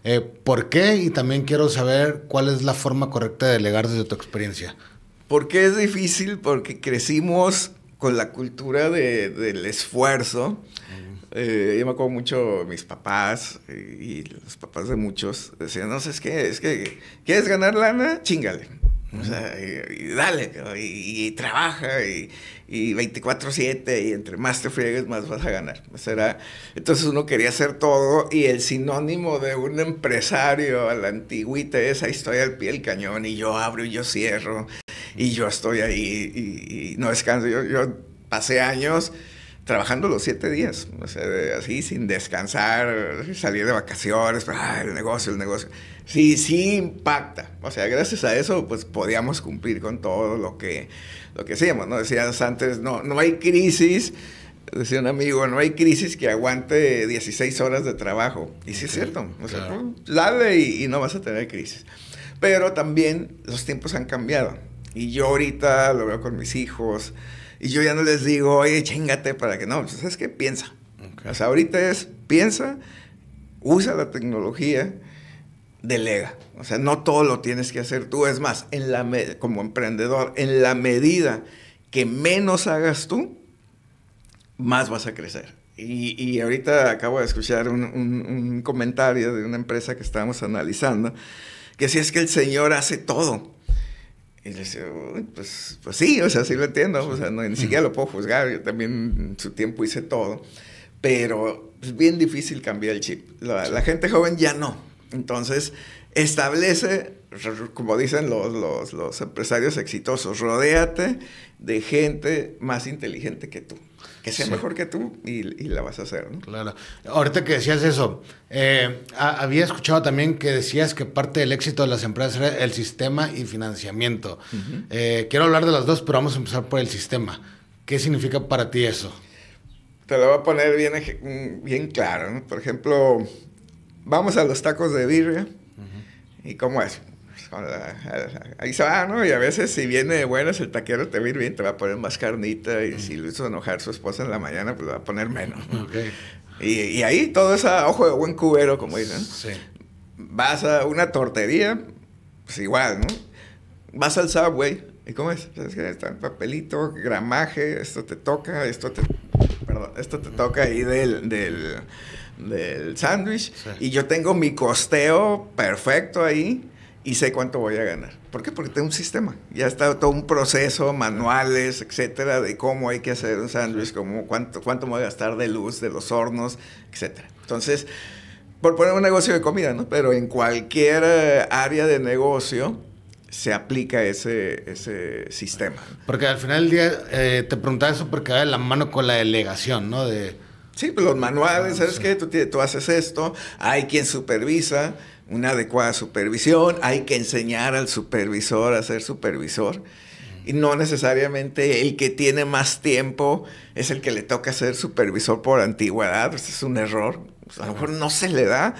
Eh, ¿Por qué? Y también quiero saber cuál es la forma correcta de delegar desde tu experiencia. ¿Por qué es difícil? Porque crecimos con la cultura del esfuerzo. Eh, yo me acuerdo mucho mis papás y, los papás de muchos decían, no sé, es que, es que, ¿quieres ganar lana? Chingale. O sea, y, dale, y, trabaja, y, 24-7, y entre más te friegues, más vas a ganar. entonces uno quería hacer todo, y el sinónimo de un empresario a la antigüita es ahí estoy al pie del cañón, y yo abro y yo cierro, y yo estoy ahí y, no descanso. Yo, yo, pasé años trabajando los siete días, o sea, así sin descansar, salir de vacaciones, el negocio, el negocio. Sí, sí impacta. O sea, gracias a eso, pues podíamos cumplir con todo lo que, lo que hacíamos, ¿no? Decías antes, no, no hay crisis decía un amigo, no hay crisis que aguante 16 horas de trabajo. Y sí, es cierto. O sea, dale y, no vas a tener crisis. Pero también los tiempos han cambiado. Y yo ahorita lo veo con mis hijos. Y yo ya no les digo, oye, chéngate para que no. Pues, ¿Sabes qué? Piensa. O sea, ahorita es, piensa, usa la tecnología, delega. O sea, no todo lo tienes que hacer tú. Es más, en la como emprendedor, en la medida que menos hagas tú, más vas a crecer. Y, ahorita acabo de escuchar un, un comentario de una empresa que estábamos analizando, que si es que el Señor hace todo. Y le decía, pues, pues sí, o sea, sí lo entiendo, o sea, ni siquiera lo puedo juzgar, yo también en su tiempo hice todo, pero es bien difícil cambiar el chip. La, gente joven ya no. Entonces, establece, como dicen los, los, los empresarios exitosos, rodéate de gente más inteligente que tú que sea mejor que tú y, la vas a hacer. ¿no? Claro. Ahorita que decías eso, eh, había escuchado también que decías que parte del éxito de las empresas era el sistema y financiamiento. Eh, quiero hablar de las dos, pero vamos a empezar por el sistema. ¿Qué significa para ti eso? Te lo voy a poner bien, mm, claro. Por ejemplo, vamos a los tacos de birria. ¿Y cómo es? ahí se va, ¿no? Y a veces si viene de buenas el taquero te va bien, te va a poner más carnita y si lo hizo enojar su esposa en la mañana, pues lo va a poner menos. Y, ahí todo ese ojo de buen cubero, como dicen. Sí. Vas a una tortería, pues igual, ¿no? Vas al Subway, ¿y cómo es? Está papelito, gramaje, esto te toca, esto te... esto te toca ahí del, del, del sándwich. Y yo tengo mi costeo perfecto ahí y sé cuánto voy a ganar. ¿Por qué? Porque tengo un sistema. Ya está todo un proceso, manuales, etcétera, de cómo hay que hacer un sándwich, cómo, cuánto, cuánto me voy a gastar de luz, de los hornos, etcétera. Entonces, por poner un negocio de comida, ¿no? Pero en cualquier eh, área de negocio se aplica ese, ese sistema. Porque al final del día eh, te preguntaba eso porque va de la mano con la delegación, ¿no? De Sí, los manuales, ¿sabes qué? Tú, haces esto, hay quien supervisa, una adecuada supervisión, hay que enseñar al supervisor a ser supervisor. Y no necesariamente el que tiene más tiempo es el que le toca ser supervisor por antigüedad, es un error. a lo mejor no se le da.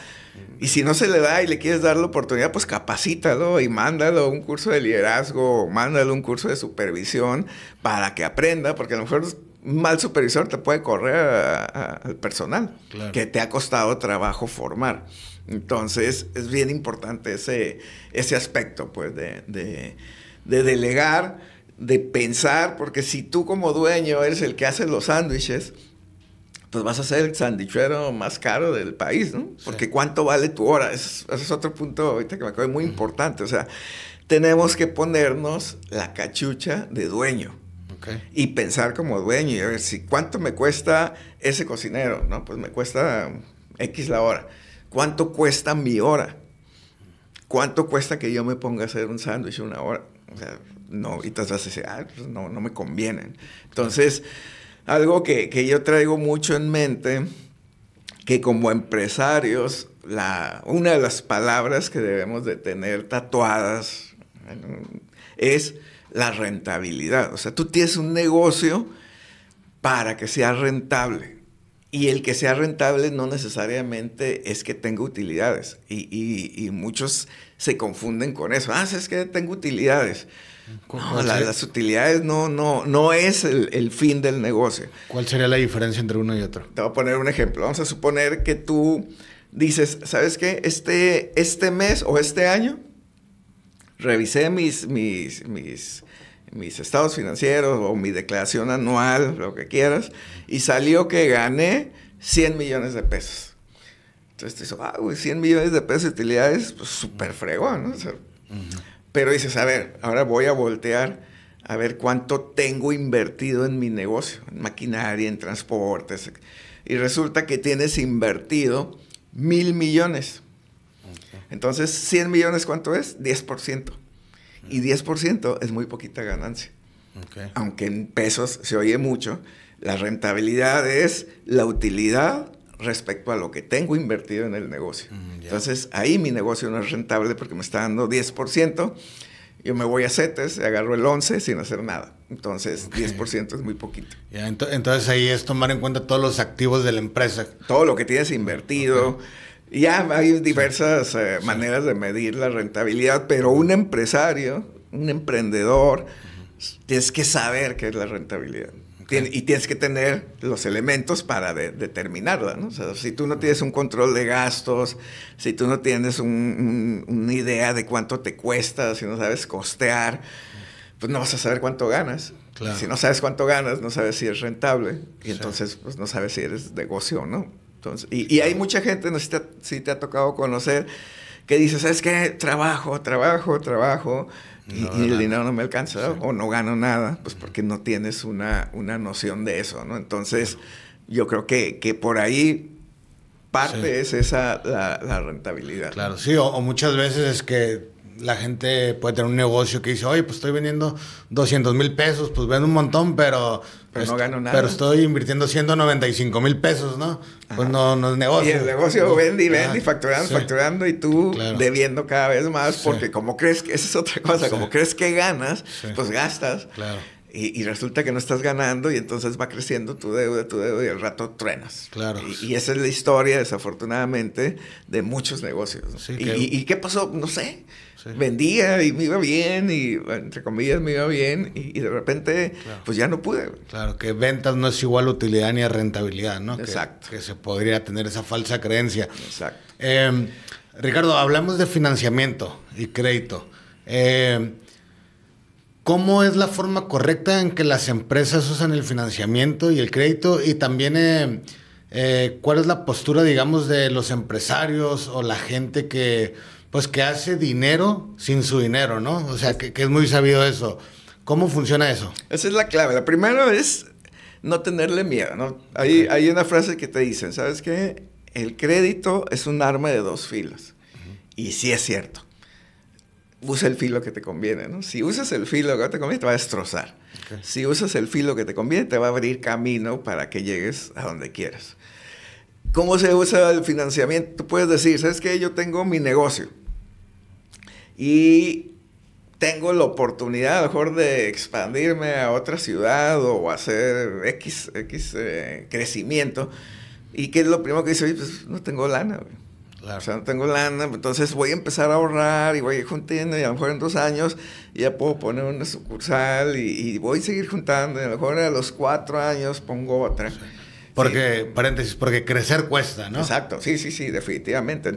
Y si no se le da y le quieres dar la oportunidad, pues capacítalo y mándalo un curso de liderazgo, o mándalo un curso de supervisión para que aprenda, porque a lo mejor mal supervisor te puede correr al personal, que te ha costado trabajo formar. Entonces, es bien importante ese, ese aspecto, pues, de, delegar, de pensar, porque si tú como dueño eres el que hace los sándwiches, pues vas a ser el sandichuero más caro del país, ¿no? Porque cuánto vale tu hora, ese es, otro punto ahorita que me acuerdo muy importante, o sea, tenemos que ponernos la cachucha de dueño. Y pensar como dueño y a ver si cuánto me cuesta ese cocinero, ¿no? Pues me cuesta X la hora. ¿Cuánto cuesta mi hora? ¿Cuánto cuesta que yo me ponga a hacer un sándwich una hora? O sea, no, y te vas a decir, ah, pues no, no me convienen. Entonces, algo que, que yo traigo mucho en mente, que como empresarios, la, una de las palabras que debemos de tener tatuadas es la rentabilidad. O sea, tú tienes un negocio para que sea rentable. Y el que sea rentable no necesariamente es que tenga utilidades. Y, muchos se confunden con eso. Ah, es que tengo utilidades. No, las utilidades no, no, no es el, fin del negocio. ¿Cuál sería la diferencia entre uno y otro? Te voy a poner un ejemplo. Vamos a suponer que tú dices, ¿sabes qué? Este, este mes o este año revisé mis, mis, estados financieros o mi declaración anual, lo que quieras, y salió que gané 100 millones de pesos. Entonces te dice, ah, 100 millones de pesos de utilidades, pues súper fregón, Pero dices, a ver, ahora voy a voltear a ver cuánto tengo invertido en mi negocio, en maquinaria, en transportes. Y resulta que tienes invertido mil millones. Entonces, 100 millones, ¿cuánto es? 10%. Y 10% es muy poquita ganancia. Aunque en pesos se oye mucho, la rentabilidad es la utilidad respecto a lo que tengo invertido en el negocio. Mm, entonces, ahí mi negocio no es rentable porque me está dando 10%. Yo me voy a CETES, agarro el 11 sin hacer nada. Entonces, 10% es muy poquito. entonces, ahí es tomar en cuenta todos los activos de la empresa. Todo lo que tienes invertido, ya hay diversas eh, maneras de medir la rentabilidad, pero un empresario, un emprendedor, tienes que saber qué es la rentabilidad. y tienes que tener los elementos para determinarla, ¿no? si tú no tienes un control de gastos, si tú no tienes una idea de cuánto te cuesta, si no sabes costear, pues no vas a saber cuánto ganas. Si no sabes cuánto ganas, no sabes si es rentable. Y entonces, pues no sabes si eres negocio o no y, hay mucha gente, no si te, ha tocado conocer, que dice, ¿sabes qué? Trabajo, trabajo, trabajo, y, el dinero no me alcanza, o no gano nada, pues porque no tienes una, una noción de eso, ¿no? Entonces, yo creo que, que por ahí parte es esa la, rentabilidad. Claro, sí, o, muchas veces es que la gente puede tener un negocio que dice, oye, pues estoy vendiendo 200 mil pesos, pues vendo un montón, pero pero, no gano nada. Pero estoy invirtiendo 195 mil pesos, ¿no? Pues no, no es negocio. Y el negocio vende y vende y facturando, facturando y tú debiendo cada vez más porque como crees que, esa es otra cosa, como crees que ganas, pues gastas. Claro. Y, resulta que no estás ganando y entonces va creciendo tu deuda, tu deuda y al rato truenas. Claro. Y, esa es la historia, desafortunadamente, de muchos negocios. Y, y, qué pasó? No sé vendía y me iba bien, y entre comillas me iba bien, y, de repente, pues ya no pude. Claro, que ventas no es igual a utilidad ni a rentabilidad, ¿no? Exacto. Que, se podría tener esa falsa creencia. Exacto. Em, Ricardo, hablamos de financiamiento y crédito. Em, ¿Cómo es la forma correcta en que las empresas usan el financiamiento y el crédito? Y también, em, eh, ¿cuál es la postura, digamos, de los empresarios o la gente que pues que hace dinero sin su dinero, ¿no? O sea, que, es muy sabido eso. ¿Cómo funciona eso? Esa es la clave. La primera es no tenerle miedo, ¿no? Hay, hay una frase que te dicen, ¿sabes qué? El crédito es un arma de dos filos. Y sí es cierto. Usa el filo que te conviene, ¿no? Si usas el filo que te conviene, te va a destrozar. Si usas el filo que te conviene, te va a abrir camino para que llegues a donde quieras. ¿Cómo se usa el financiamiento? Tú puedes decir, ¿sabes qué? Yo tengo mi negocio y tengo la oportunidad a lo mejor de expandirme a otra ciudad o hacer X, eh, crecimiento. Y que es lo primero que dice, oye, pues no tengo lana, O sea, no tengo lana, entonces voy a empezar a ahorrar y voy a ir juntando y a lo mejor en dos años ya puedo poner una sucursal y, voy a seguir juntando y a lo mejor a los cuatro años pongo otra. Porque, paréntesis, porque crecer cuesta, ¿no? Exacto, sí, sí, sí, definitivamente.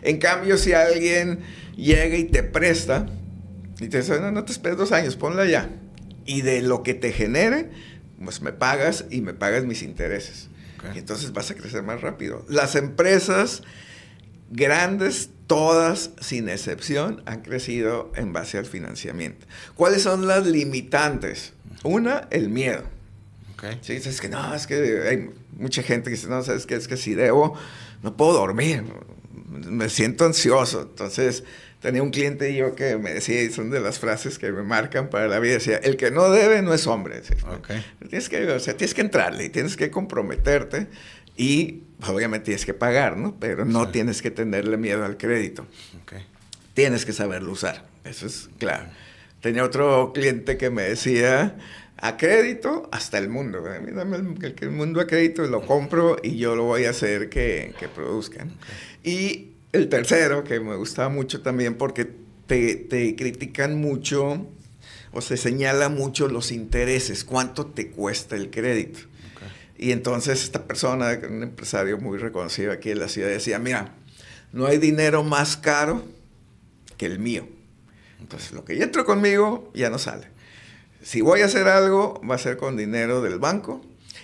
En cambio, si alguien llega y te presta y te dice, no, no te esperes dos años, ponla ya. Y de lo que te genere, pues me pagas y me pagas mis intereses. Y entonces vas a crecer más rápido. Las empresas grandes, todas, sin excepción, han crecido en base al financiamiento. ¿Cuáles son las limitantes? Una, el miedo. Okay. Sí, es que no, es que hay mucha gente que dice, no, sabes que es que si debo, no puedo dormir, me siento ansioso. Entonces, tenía un cliente y yo que me decía, y son de las frases que me marcan para la vida, decía, el que no debe no es hombre. tienes, que, o sea, tienes que entrarle y tienes que comprometerte y pues, obviamente tienes que pagar, ¿no? Pero no tienes que tenerle miedo al crédito. Tienes que saberlo usar, eso es claro. Tenía otro cliente que me decía, a crédito hasta el mundo. el, mundo a crédito, lo compro y yo lo voy a hacer que, que produzcan. Y el tercero, que me gustaba mucho también porque te, critican mucho o se señala mucho los intereses, cuánto te cuesta el crédito. Y entonces esta persona, un empresario muy reconocido aquí en la ciudad, decía, mira, no hay dinero más caro que el mío. Entonces lo que yo entró conmigo ya no sale si voy a hacer algo, va a ser con dinero del banco.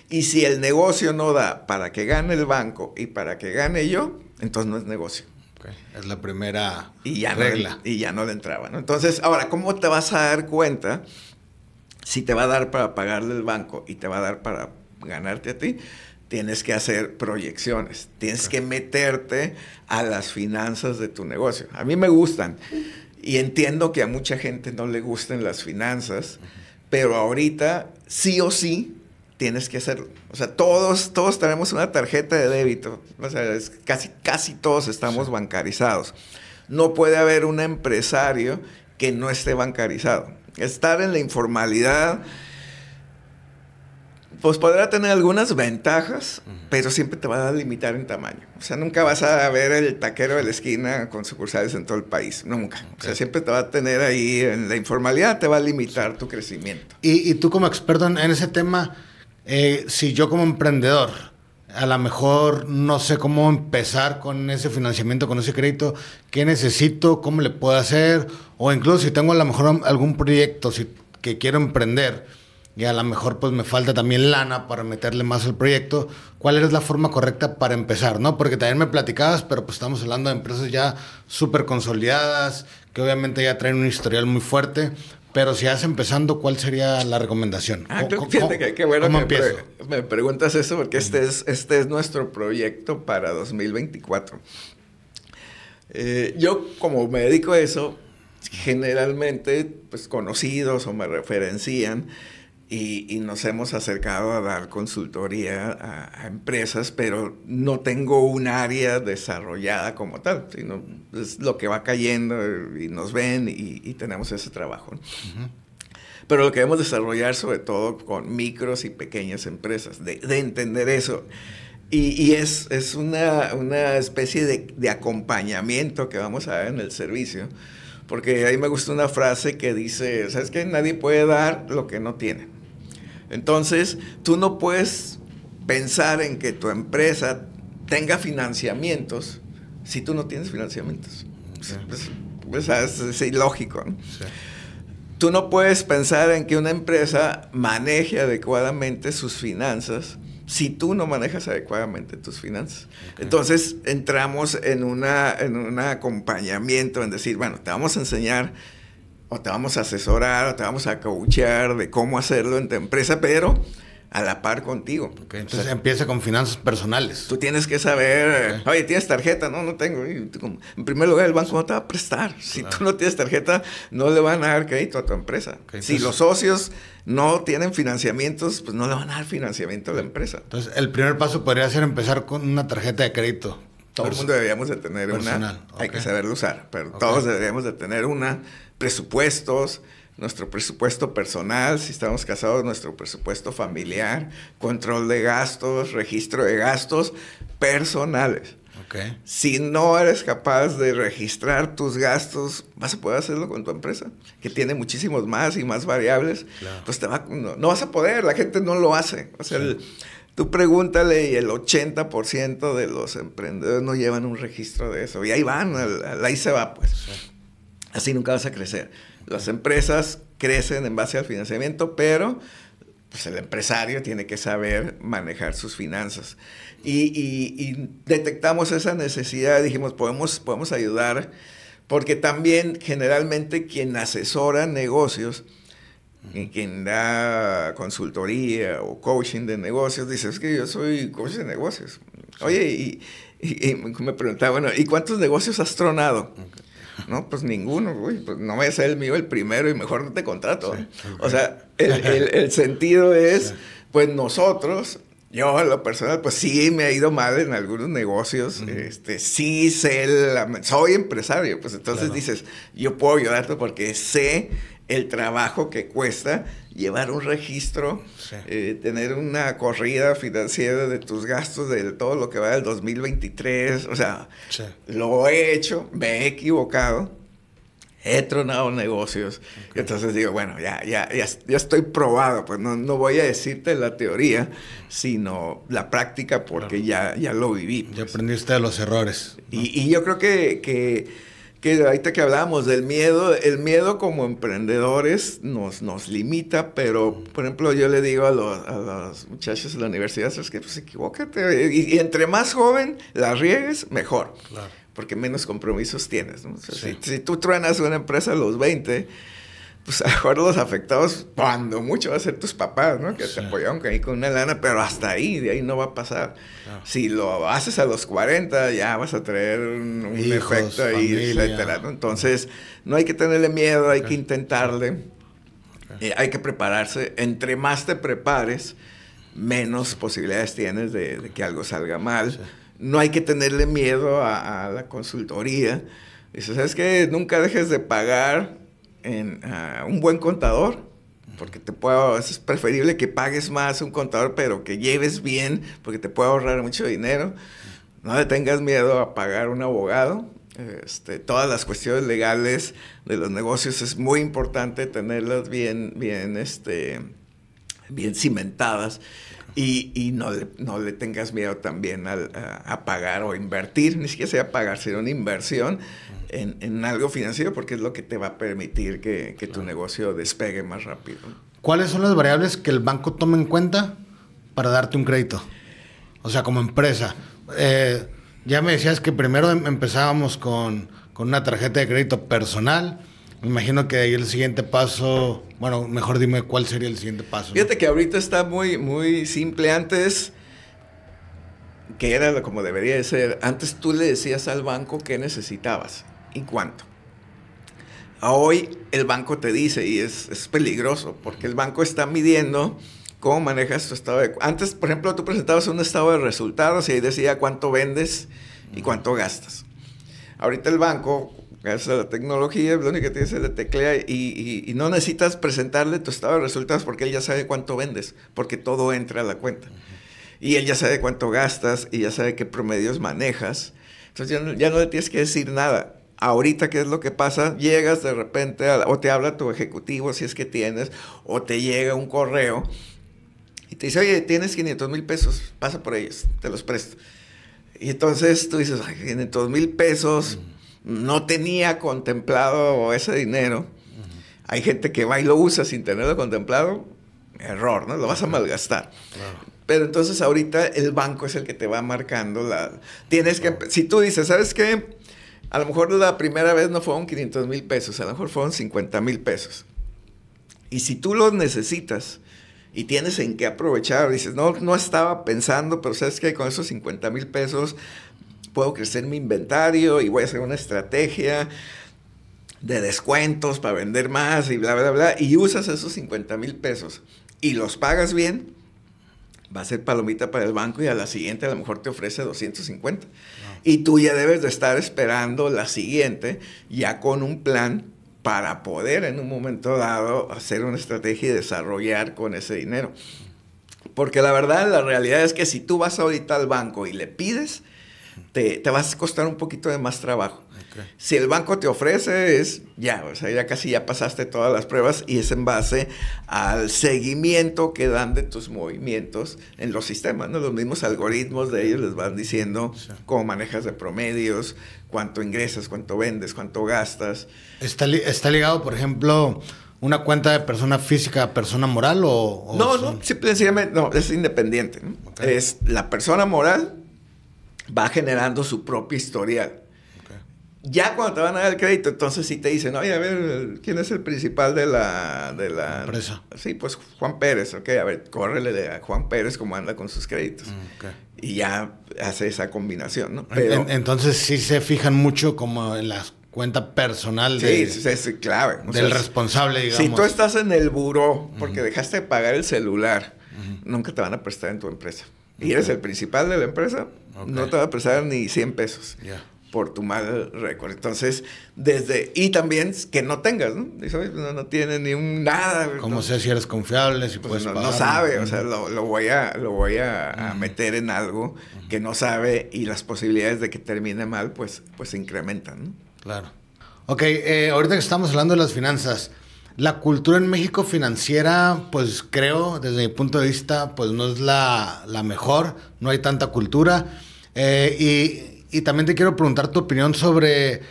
Y si el negocio no da para que gane el banco y para que gane yo, entonces no es negocio. Es la primera y ya regla. y ya no le entraba. Entonces, ahora, ¿cómo te vas a dar cuenta si te va a dar para pagarle el banco y te va a dar para ganarte a ti? Tienes que hacer proyecciones, tienes que meterte a las finanzas de tu negocio. A mí me gustan y entiendo que a mucha gente no le gusten las finanzas pero ahorita sí o sí tienes que hacerlo. O sea, todos, todos tenemos una tarjeta de débito. O sea, casi, casi todos estamos bancarizados. No puede haber un empresario que no esté bancarizado. Estar en la informalidad pues podrá tener algunas ventajas, pero siempre te va a limitar en tamaño. O sea, nunca vas a ver el taquero de la esquina con sucursales en todo el país, nunca. O sea, siempre te va a tener ahí en la informalidad, te va a limitar tu crecimiento. Y, tú como experto en, ese tema, eh, si yo como emprendedor, a lo mejor no sé cómo empezar con ese financiamiento, con ese crédito, qué necesito, cómo le puedo hacer, o incluso si tengo a lo mejor algún proyecto que quiero emprender y a lo mejor pues me falta también lana para meterle más al proyecto, ¿cuál es la forma correcta para empezar? ¿no? Porque también me platicabas, pero pues estamos hablando de empresas ya súper consolidadas, que obviamente ya traen un historial muy fuerte, pero si vas empezando, ¿cuál sería la recomendación? Ah, ¿Cómo, fíjate que, bueno que me preguntas eso porque este es, este es nuestro proyecto para 2024. Eh, yo como me dedico a eso, generalmente pues conocidos o me referencian y, nos hemos acercado a dar consultoría a, empresas, pero no tengo un área desarrollada como tal, sino es lo que va cayendo y nos ven y, tenemos ese trabajo. Pero lo queremos desarrollar sobre todo con micros y pequeñas empresas, de, entender eso. Y, es, es una, una, especie de, acompañamiento que vamos a dar en el servicio, porque ahí me gusta una frase que dice, ¿sabes qué? Nadie puede dar lo que no tiene. Entonces, tú no puedes pensar en que tu empresa tenga financiamientos si tú no tienes financiamientos. Pues, es, ilógico. Tú no puedes pensar en que una empresa maneje adecuadamente sus finanzas si tú no manejas adecuadamente tus finanzas. Entonces entramos en, en un acompañamiento, en decir, bueno, te vamos a enseñar o te vamos a asesorar, o te vamos a coachear de cómo hacerlo en tu empresa, pero a la par contigo. entonces empieza con finanzas personales. Tú tienes que saber, oye, ¿tienes tarjeta? No, no tengo. En primer lugar, el banco no te va a prestar. Si tú no tienes tarjeta, no le van a dar crédito a tu empresa. si los socios no tienen financiamientos, pues no le van a dar financiamiento a la empresa. Entonces, el primer paso podría ser empezar con una tarjeta de crédito. Todo el mundo deberíamos de tener una. Hay que saberlo usar, pero todos deberíamos de tener una presupuestos, nuestro presupuesto personal, si estamos casados, nuestro presupuesto familiar, control de gastos, registro de gastos personales. Okay. Si no eres capaz de registrar tus gastos, vas a poder hacerlo con tu empresa, que tiene muchísimos más y más variables. Claro. Pues te va, no, vas a poder, la gente no lo hace. O sea, tú pregúntale y el 80% de los emprendedores no llevan un registro de eso. Y ahí van, ahí se va, pues. Así nunca vas a crecer. Las empresas crecen en base al financiamiento, pero pues, el empresario tiene que saber manejar sus finanzas. Y, detectamos esa necesidad, dijimos, podemos, podemos ayudar, porque también generalmente quien asesora negocios, quien da consultoría o coaching de negocios, dice, es que yo soy coach de negocios. Oye, y, me preguntaba, bueno, ¿y cuántos negocios has tronado? No, pues ninguno, güey, pues no voy a ser el mío el primero y mejor no te contrato. O sea, el, sentido es, pues nosotros, yo a lo personal, pues sí me ha ido mal en algunos negocios, este, sí sé, soy empresario, pues entonces dices, yo puedo ayudarte porque sé el trabajo que cuesta llevar un registro, eh, tener una corrida financiera de tus gastos, de todo lo que va del 2023. O sea, lo he hecho, me he equivocado, he tronado negocios. Entonces digo, bueno, ya, ya, ya, estoy probado, pues no, voy a decirte la teoría, sino la práctica porque ya, ya lo viví. Ya pues. aprendiste de los errores. Y, yo creo que que ahorita que hablábamos del miedo, el miedo como emprendedores nos, nos limita, pero por ejemplo yo le digo a los, muchachos de la universidad, es que pues equivócate, y, entre más joven la riegues, mejor, porque menos compromisos tienes. si, si, tú truenas una empresa a los 20, pues a lo mejor los afectados, cuando mucho, va a ser tus papás, ¿no? Que te apoyaron ahí con una lana, pero hasta ahí, de ahí no va a pasar. Si lo haces a los 40, ya vas a traer un, efecto ahí, etcétera. Entonces, no hay que tenerle miedo, hay que intentarle, eh, hay que prepararse. Entre más te prepares, menos posibilidades tienes de, que algo salga mal. No hay que tenerle miedo a, a la consultoría. Dices, ¿sabes qué? Nunca dejes de pagar en ah, un buen contador, porque te puedo, es preferible que pagues más un contador, pero que lleves bien, porque te puede ahorrar mucho dinero. No le tengas miedo a pagar un abogado. Este, todas las cuestiones legales de los negocios es muy importante tenerlas bien, bien, este, bien cimentadas. Y, no, le, tengas miedo también a, a pagar o invertir, ni siquiera sea pagar, sino una inversión en, algo financiero porque es lo que te va a permitir que, tu negocio despegue más rápido. ¿Cuáles son las variables que el banco toma en cuenta para darte un crédito? O sea, como empresa. Eh, ya me decías que primero em, empezábamos con, una tarjeta de crédito personal. Me imagino que ahí el siguiente paso, bueno, mejor dime cuál sería el siguiente paso. Fíjate que ahorita está muy, muy simple. Antes, que era como debería de ser, antes tú le decías al banco qué necesitabas y cuánto. Hoy el banco te dice, y es, peligroso, porque el banco está midiendo cómo manejas tu estado de... Antes, por ejemplo, tú presentabas un estado de resultados y ahí decía cuánto vendes y cuánto gastas. Ahorita el banco, gracias a la tecnología, lo único que tiene... es teclea y, y, no necesitas presentarle tu estado de resultados porque él ya sabe cuánto vendes, porque todo entra a la cuenta. Y él ya sabe cuánto gastas y ya sabe qué promedios manejas. Entonces ya no, ya no le tienes que decir nada ahorita qué es lo que pasa, llegas de repente o te habla tu ejecutivo si es que tienes, o te llega un correo y te dice, oye, tienes 500 mil pesos, pasa por ellos, te los presto. Y entonces tú dices, 500 mil pesos, no tenía contemplado ese dinero. Hay gente que va y lo usa sin tenerlo contemplado, error, ¿no? Lo vas a malgastar. Pero entonces ahorita el banco es el que te va marcando la... Tienes que... Si tú dices, ¿sabes qué? A lo mejor la primera vez no fueron 500 mil pesos, a lo mejor fueron 50 mil pesos. Y si tú los necesitas y tienes en qué aprovechar, dices, no, no estaba pensando, pero sabes que con esos 50 mil pesos puedo crecer mi inventario y voy a hacer una estrategia de descuentos para vender más y bla, bla, bla, y usas esos 50 mil pesos y los pagas bien, va a ser palomita para el banco y a la siguiente a lo mejor te ofrece 250 y tú ya debes de estar esperando la siguiente ya con un plan para poder en un momento dado hacer una estrategia y desarrollar con ese dinero. Porque la verdad, la realidad es que si tú vas ahorita al banco y le pides, te, te vas a costar un poquito de más trabajo. Si el banco te ofrece, es ya, o sea, ya casi ya pasaste todas las pruebas y es en base al seguimiento que dan de tus movimientos en los sistemas, ¿no? Los mismos algoritmos de ellos les van diciendo cómo manejas de promedios, cuánto ingresas, cuánto vendes, cuánto gastas. Está, está ligado, por ejemplo, una cuenta de persona física a persona moral o...? no, no, simplemente no, es independiente. Es la persona moral va generando su propio historial. Ya cuando te van a dar el crédito, entonces sí te dicen, oye, a ver, ¿quién es el principal de la, de la... empresa? Sí, pues Juan Pérez, ok, a ver, córrele a Juan Pérez cómo anda con sus créditos. Mm, y ya hace esa combinación, ¿no? Pero... entonces sí se fijan mucho como en la cuenta personal sí, clave. del responsable, digamos. Si tú estás en el buró porque dejaste de pagar el celular, nunca te van a prestar en tu empresa. Y eres el principal de la empresa, no te van a prestar ni 100 pesos. Yeah por tu mal récord. Entonces, desde, y también que no tengas, ¿no? Pues, no, no, tiene ni un nada. Como sé si eres confiable? Si pues no, pagar, sabe, o sea, lo, voy a, lo voy a, meter en algo que no sabe y las posibilidades de que termine mal, pues, pues se incrementan, ¿no? Claro. Ok, eh, ahorita que estamos hablando de las finanzas, la cultura en México financiera, pues creo, desde mi punto de vista, pues no es la, la mejor, no hay tanta cultura. Eh, y y también te quiero preguntar tu opinión sobre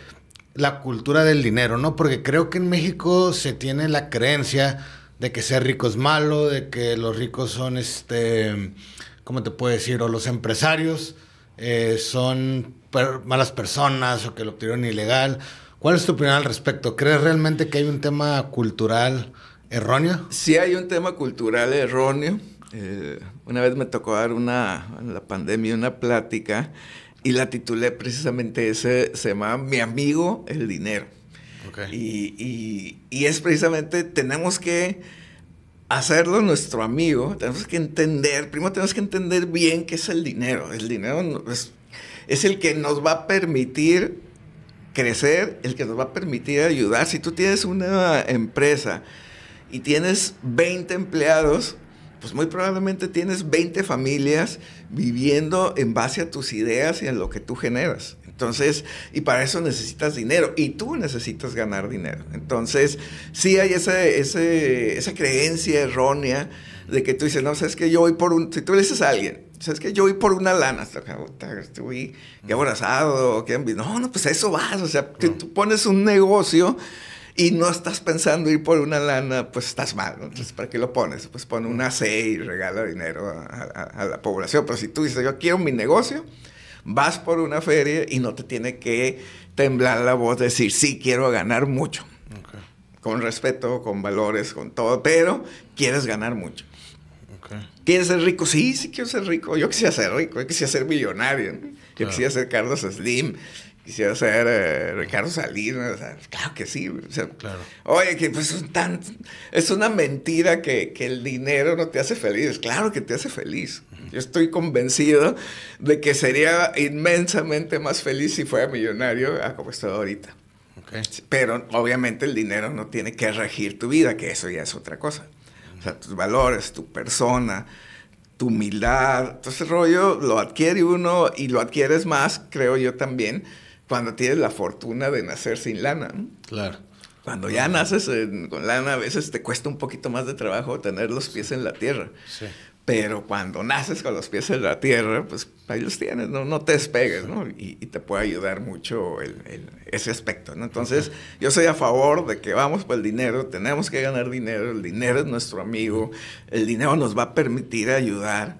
la cultura del dinero, ¿no? Porque creo que en México se tiene la creencia de que ser rico es malo, de que los ricos son, este, ¿cómo te puedo decir? O los empresarios eh, son malas personas o que lo obtuvieron ilegal. ¿Cuál es tu opinión al respecto? ¿Crees realmente que hay un tema cultural erróneo? Sí hay un tema cultural erróneo. Eh, una vez me tocó dar una, en la pandemia, una plática y la titulé precisamente ese, se llama Mi amigo el dinero. Y, es precisamente, tenemos que hacerlo nuestro amigo, tenemos que entender, primero tenemos que entender bien qué es el dinero. El dinero es, es el que nos va a permitir crecer, el que nos va a permitir ayudar. Si tú tienes una empresa y tienes 20 empleados, pues muy probablemente tienes 20 familias viviendo en base a tus ideas y en lo que tú generas. Entonces, y para eso necesitas dinero y tú necesitas ganar dinero. Entonces, sí hay esa, creencia errónea de que tú dices, no, sabes que yo voy por un, si tú le dices a alguien, sabes que yo voy por una lana, estoy qué abrazado, qué No, no, pues a eso vas, o sea, tú pones un negocio y no estás pensando ir por una lana, pues estás mal. Entonces, ¿para qué lo pones? Pues pone una C y regala dinero a, la población. Pero si tú dices, yo quiero mi negocio, vas por una feria y no te tiene que temblar la voz decir, sí, quiero ganar mucho. Con respeto, con valores, con todo, pero quieres ganar mucho. ¿Quieres ser rico? Sí, sí quiero ser rico. Yo quisiera ser rico, yo quisiera ser millonario. Yo quisiera ser Carlos Slim quisiera ser eh, Ricardo Salinas. claro que sí. Oye, que pues es, una mentira que, el dinero no te hace feliz. Claro que te hace feliz. Yo estoy convencido de que sería inmensamente más feliz si fuera millonario a ah, como estoy ahorita. Pero obviamente el dinero no tiene que regir tu vida, que eso ya es otra cosa. O sea, tus valores, tu persona, tu humildad, todo ese rollo lo adquiere uno y lo adquieres más, creo yo también, cuando tienes la fortuna de nacer sin lana. Claro. Cuando ya naces eh, con lana, a veces te cuesta un poquito más de trabajo tener los pies en la tierra. Sí. Pero cuando naces con los pies en la tierra, pues ahí los tienes, no, no te despegues, ¿no? Y, te puede ayudar mucho ese aspecto, ¿no? Entonces, yo soy a favor de que vamos por el dinero, tenemos que ganar dinero, el dinero es nuestro amigo, el dinero nos va a permitir ayudar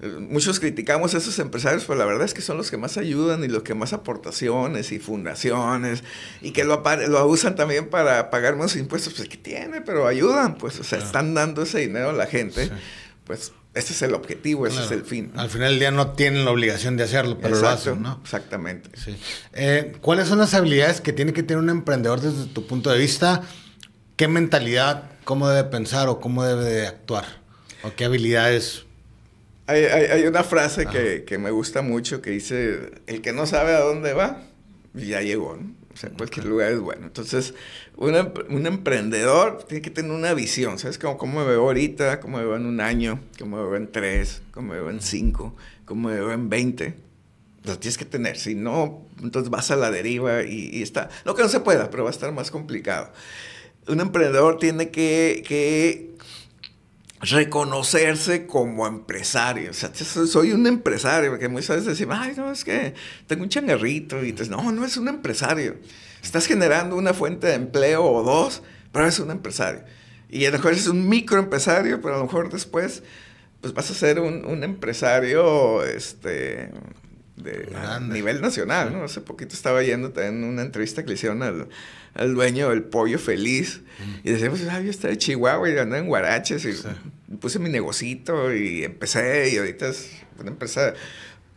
Mm. Muchos criticamos a esos empresarios, pero la verdad es que son los que más ayudan y los que más aportaciones y fundaciones y que lo, lo usan también para pagar más impuestos. Pues que tiene, pero ayudan, pues, o están dando ese dinero a la gente. Pues ese es el objetivo, ese es el fin. Al final del día no tienen la obligación de hacerlo, pero lo hacen, ¿no? Exactamente. Eh, ¿Cuáles son las habilidades que tiene que tener un emprendedor desde tu punto de vista? ¿Qué mentalidad, cómo debe pensar o cómo debe de actuar? ¿O qué habilidades hay, una frase que, que, me gusta mucho que dice, el que no sabe a dónde va, ya llegó, ¿no? O sea, cualquier lugar es bueno. Entonces, un emprendedor tiene que tener una visión, ¿sabes? Como cómo me veo ahorita, cómo me veo en un año, cómo me veo en tres, cómo me veo en cinco, cómo me veo en veinte. Lo tienes que tener, si no, entonces vas a la deriva y, está, Lo que no se pueda, pero va a estar más complicado. Un emprendedor tiene que, que reconocerse como empresario. O sea, soy un empresario, porque muchas veces decimos, ay, no, es que tengo un changarrito. Y entonces, no, no es un empresario. Estás generando una fuente de empleo o dos, pero es un empresario. Y a lo mejor es un microempresario, pero a lo mejor después pues vas a ser un, empresario este, de, a nivel nacional, ¿no? Hace poquito estaba yendo en una entrevista que le hicieron al el dueño del pollo feliz. Y decíamos, pues, ah, yo estaba de Chihuahua y andaba en Guaraches y puse mi negocito y empecé y ahorita es una empresa...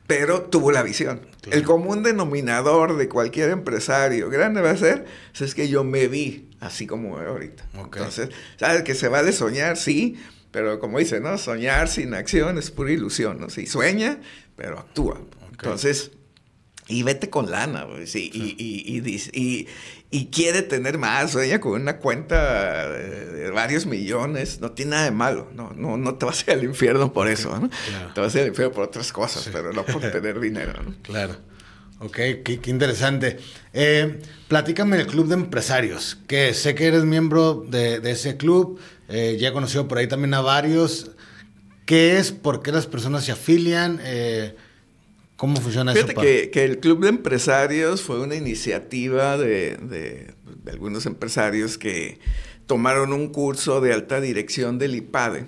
Pero tuvo la visión. El común denominador de cualquier empresario grande va a ser, es que yo me vi así como ahorita. Entonces, ¿sabes? Que se vale soñar, sí, pero como dice, ¿no? Soñar sin acción es pura ilusión, ¿no? Sí, sueña, pero actúa. Entonces, y vete con lana, pues, y, sí. y, y, y quiere tener más, ella con una cuenta de varios millones, no tiene nada de malo, no, no, no te vas a ir al infierno por eso, ¿no? Te vas a ir al infierno por otras cosas, pero no por tener dinero, Claro. Ok, qué, interesante. Eh, platícame el club de empresarios, que sé que eres miembro de, ese club, eh, ya he conocido por ahí también a varios. ¿Qué es? ¿Por qué las personas se afilian? Eh, ¿Cómo funciona Fíjate eso? Fíjate que, el Club de Empresarios fue una iniciativa de, algunos empresarios que tomaron un curso de alta dirección del IPADE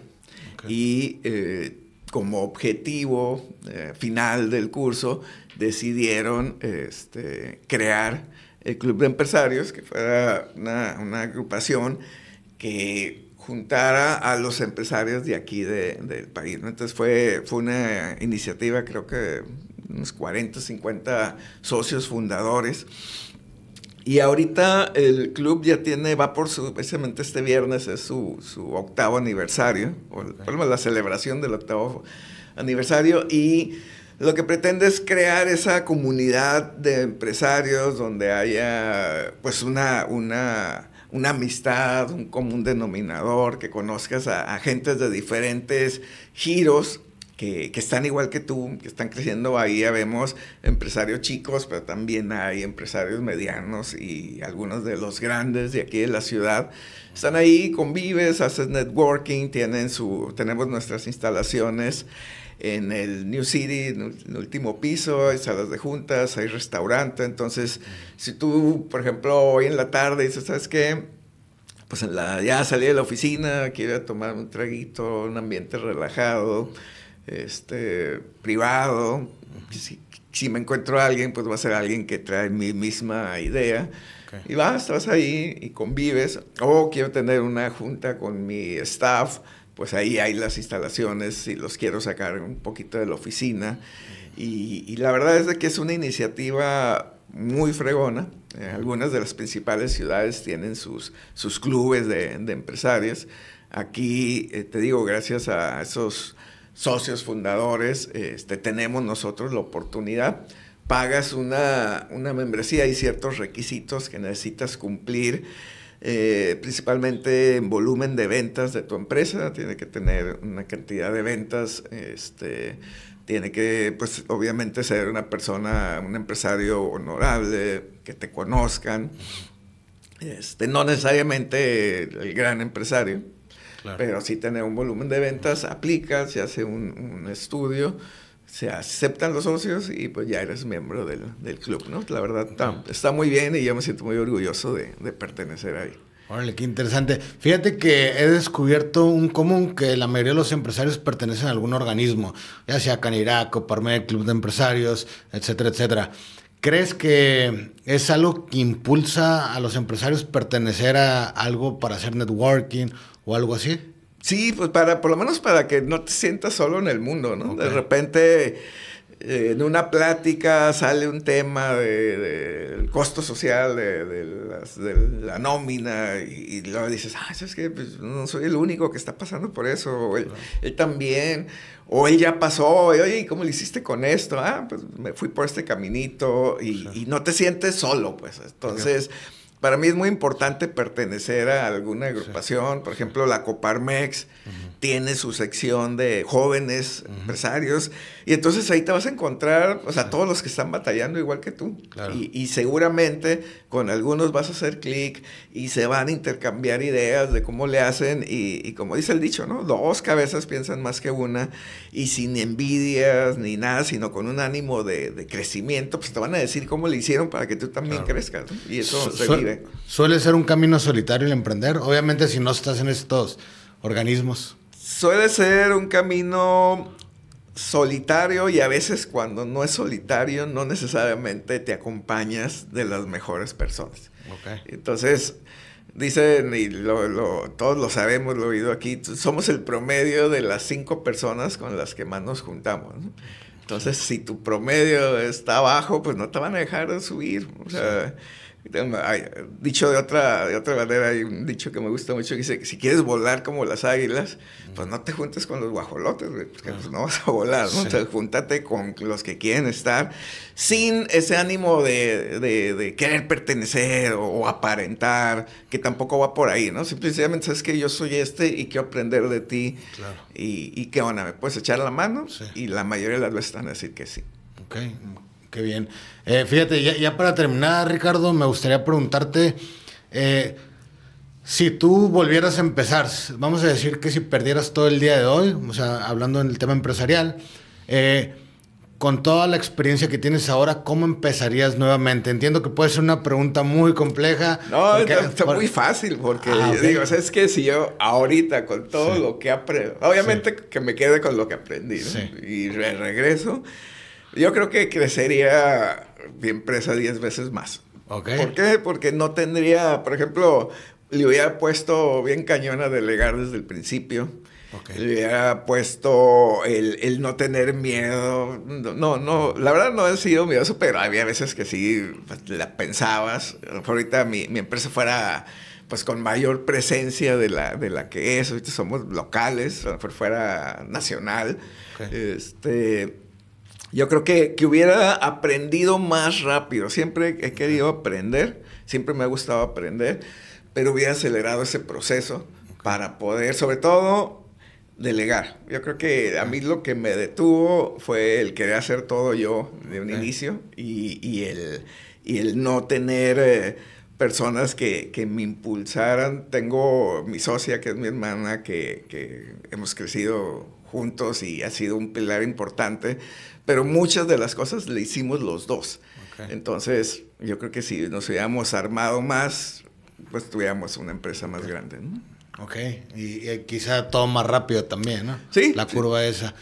y eh, como objetivo eh, final del curso decidieron este, crear el Club de Empresarios, que fuera una, agrupación que juntara a los empresarios de aquí de, del país. Entonces fue, fue una iniciativa, creo que unos 40, 50 socios fundadores. Y ahorita el club ya tiene, va por su, precisamente este viernes es su, octavo aniversario, o la celebración del octavo aniversario, y lo que pretende es crear esa comunidad de empresarios donde haya pues una, una, una amistad, un común denominador, que conozcas a, agentes de diferentes giros que, están igual que tú, que están creciendo Ahí ya Vemos empresarios chicos, pero también hay empresarios medianos y algunos de los grandes de aquí de la ciudad. Están ahí, convives, haces networking, tienen su, tenemos nuestras instalaciones en el New City, en el último piso, hay salas de juntas, hay restaurante. Entonces, si tú, por ejemplo, hoy en la tarde dices, ¿sabes qué? Pues ya salí de la oficina, quiero tomar un traguito, un ambiente relajado este, privado. Si, me encuentro a alguien, pues va a ser alguien que trae mi misma idea. Y vas, estás ahí y convives. O quiero tener una junta con mi staff, pues ahí hay las instalaciones y los quiero sacar un poquito de la oficina. Y, la verdad es que es una iniciativa muy fregona. Eh, algunas de las principales ciudades tienen sus, sus clubes de, de empresarios. Aquí, eh, te digo, gracias a esos socios fundadores, este, tenemos nosotros la oportunidad. Pagas una, membresía y ciertos requisitos que necesitas cumplir, eh, principalmente en volumen de ventas de tu empresa. Tiene que tener una cantidad de ventas, este, tiene que, pues, obviamente ser una persona, un empresario honorable, que te conozcan. Este, no necesariamente el gran empresario pero si tener un volumen de ventas, aplica, se hace un, estudio, se aceptan los socios y pues ya eres miembro del, club, ¿no? La verdad está, muy bien y yo me siento muy orgulloso de, pertenecer ahí. Órale, qué interesante. Fíjate que he descubierto un común que la mayoría de los empresarios pertenecen a algún organismo, ya sea Caniraco, parme Club de Empresarios, etcétera, etcétera. ¿Crees que es algo que impulsa a los empresarios pertenecer a algo para hacer networking o algo así. Sí, pues para, por lo menos para que no te sientas solo en el mundo, ¿no? De repente eh, en una plática sale un tema del costo social de, la nómina y, luego dices, ah, ¿sabes qué? Pues no soy el único que está pasando por eso, o él, también, o él ya pasó, y, oye, ¿cómo le hiciste con esto? Ah, pues me fui por este caminito y, no te sientes solo, pues entonces para mí es muy importante pertenecer a alguna agrupación. Por ejemplo, la Coparmex tiene su sección de jóvenes empresarios y entonces ahí te vas a encontrar, o sea, todos los que están batallando igual que tú. Y, seguramente con algunos vas a hacer clic y se van a intercambiar ideas de cómo le hacen. Y, como dice el dicho, ¿no? Dos cabezas piensan más que una. Y sin envidias ni nada, sino con un ánimo de, crecimiento, pues te van a decir cómo le hicieron para que tú también crezcas. Y eso se vive. Suele ser un camino solitario el emprender. Obviamente, si no estás en estos organismos. Suele ser un camino solitario y a veces cuando no es solitario no necesariamente te acompañas de las mejores personas. Entonces, dicen, y lo, todos lo sabemos, lo he oído aquí, somos el promedio de las cinco personas con las que más nos juntamos. Entonces, si tu promedio está abajo pues no te van a dejar subir. O sea, dicho de otra, de otra manera, hay un dicho que me gusta mucho que dice, que si quieres volar como las águilas, pues no te juntes con los guajolotes, porque pues ah. no vas a volar, ¿no? O júntate con los que quieren estar sin ese ánimo de, querer pertenecer o, aparentar, que tampoco va por ahí, ¿no? Simplemente sabes que yo soy este y quiero aprender de ti. Claro. Y, qué onda, ¿me puedes echar la mano? Y la mayoría de las veces están a decir que sí. Ok, Qué bien. Eh, fíjate, ya, para terminar, Ricardo, me gustaría preguntarte, eh, si tú volvieras a empezar, vamos a decir que si perdieras todo el día de hoy, o sea, hablando en el tema empresarial, eh, con toda la experiencia que tienes ahora, ¿cómo empezarías nuevamente? Entiendo que puede ser una pregunta muy compleja. No, porque, está, muy fácil, porque ah, digo, es que Si yo ahorita con todo lo que aprendo, obviamente que me quede con lo que aprendí, y regreso, yo creo que crecería mi empresa 10 veces más. ¿Por qué? Porque no tendría, por ejemplo, le hubiera puesto bien cañón a delegar desde el principio. Okay. Le hubiera puesto el, no tener miedo. No, no, la verdad no he sido miedoso, pero había veces que sí pues, la pensabas. Ahorita mi, empresa fuera pues con mayor presencia de la, de la que es. Ahorita somos locales, fuera nacional. Este, yo creo que, que, hubiera aprendido más rápido. Siempre he querido aprender, siempre me ha gustado aprender, pero hubiera acelerado ese proceso para poder, sobre todo, delegar. Yo creo que a mí lo que me detuvo fue el querer hacer todo yo de un inicio y, y, el, y, el, no tener... Eh, personas que, que, me impulsaran. Tengo mi socia, que es mi hermana, que, que hemos crecido juntos y ha sido un pilar importante, pero muchas de las cosas le hicimos los dos. Entonces, yo creo que si nos hubiéramos armado más, pues tuviéramos una empresa más grande. Ok, y, quizá todo más rápido también, ¿no? Sí. La curva esa.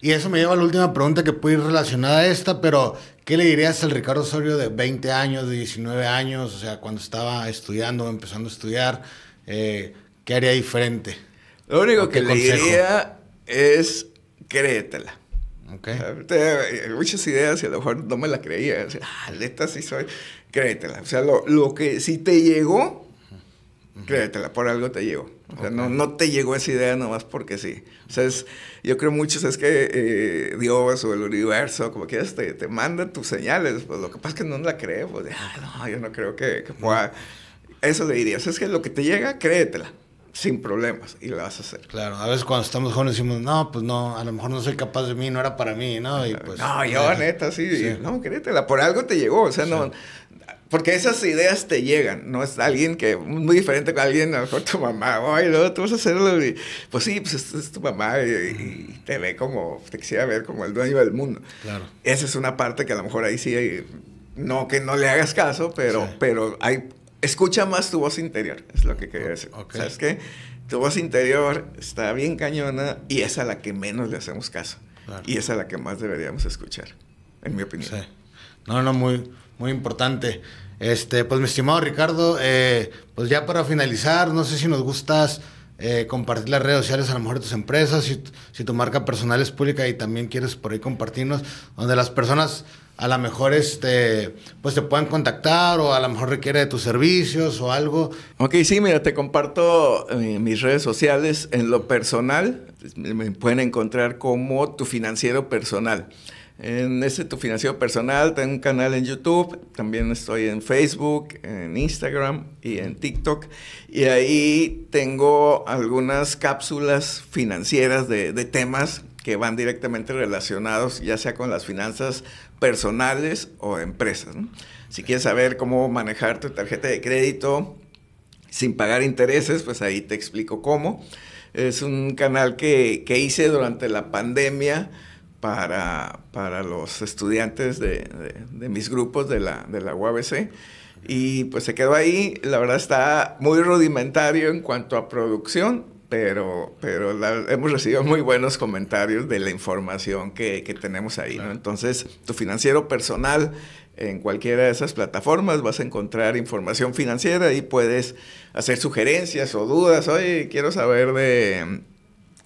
Y, eso me lleva a la última pregunta que puede ir relacionada a esta, pero ¿qué le dirías al Ricardo Osorio de 20 años, de 19 años, o sea, cuando estaba estudiando, empezando a estudiar, eh, ¿qué haría diferente? Lo único que le diría es créetela. Ah, eh, muchas ideas y a lo mejor no me la creía. O ah, sí soy. Créetela. O sea, lo, que si te llegó, créetela, por algo te llegó. O sea, no, no te llegó esa idea nomás porque sí. O sea, yo creo mucho, es que eh, Dios o el universo, como quieras, te, te manda tus señales. Pues lo que pasa es que no la crees. Pues, ah, no, yo no creo que, pueda. Eso le diría. es que lo que te llega, créetela sin problemas y lo vas a hacer. Claro, a veces cuando estamos jóvenes decimos, no, pues no, a lo mejor no soy capaz de mí, no era para mí, ¿no? Y pues, no, yo eh, neta, sí, no, créetela, por algo te llegó, o sea, no, porque esas ideas te llegan, no es alguien que, muy diferente con alguien, a lo mejor tu mamá, oye, no, tú vas a hacerlo, y, pues sí, pues es, es tu mamá y, te ve como, te quisiera ver como el dueño del mundo. Claro. Esa es una parte que a lo mejor ahí sí, no que no le hagas caso, pero, pero hay escucha más tu voz interior, es lo que quería decir. ¿Sabes qué? Tu voz interior está bien cañona y es a la que menos le hacemos caso. Y es a la que más deberíamos escuchar, en mi opinión. Sí. No, no, muy, muy importante. Este, pues mi estimado Ricardo, eh, pues ya para finalizar, no sé si nos gustas eh, compartir las redes sociales, a lo mejor de tus empresas, si, tu marca personal es pública y también quieres por ahí compartirnos, donde las personas a lo mejor este, pues te puedan contactar o a lo mejor requiere de tus servicios o algo. Ok, sí, mira, te comparto eh, mis redes sociales. En lo personal, pues, me pueden encontrar como tu financiero personal. En ese tu financiero personal, tengo un canal en YouTube, también estoy en Facebook, en Instagram y en TikTok. Y ahí tengo algunas cápsulas financieras de temas que van directamente relacionados, ya sea con las finanzas personales o empresas. Si quieres saber cómo manejar tu tarjeta de crédito sin pagar intereses, pues ahí te explico cómo. Es un canal que, hice durante la pandemia para, para los estudiantes de, mis grupos de la, de la UABC. Y pues se quedó ahí, la verdad está muy rudimentario en cuanto a producción, pero, pero hemos recibido muy buenos comentarios de la información que, tenemos ahí. ¿no? Entonces, tu financiero personal, en cualquiera de esas plataformas vas a encontrar información financiera y puedes hacer sugerencias o dudas. Oye, quiero saber de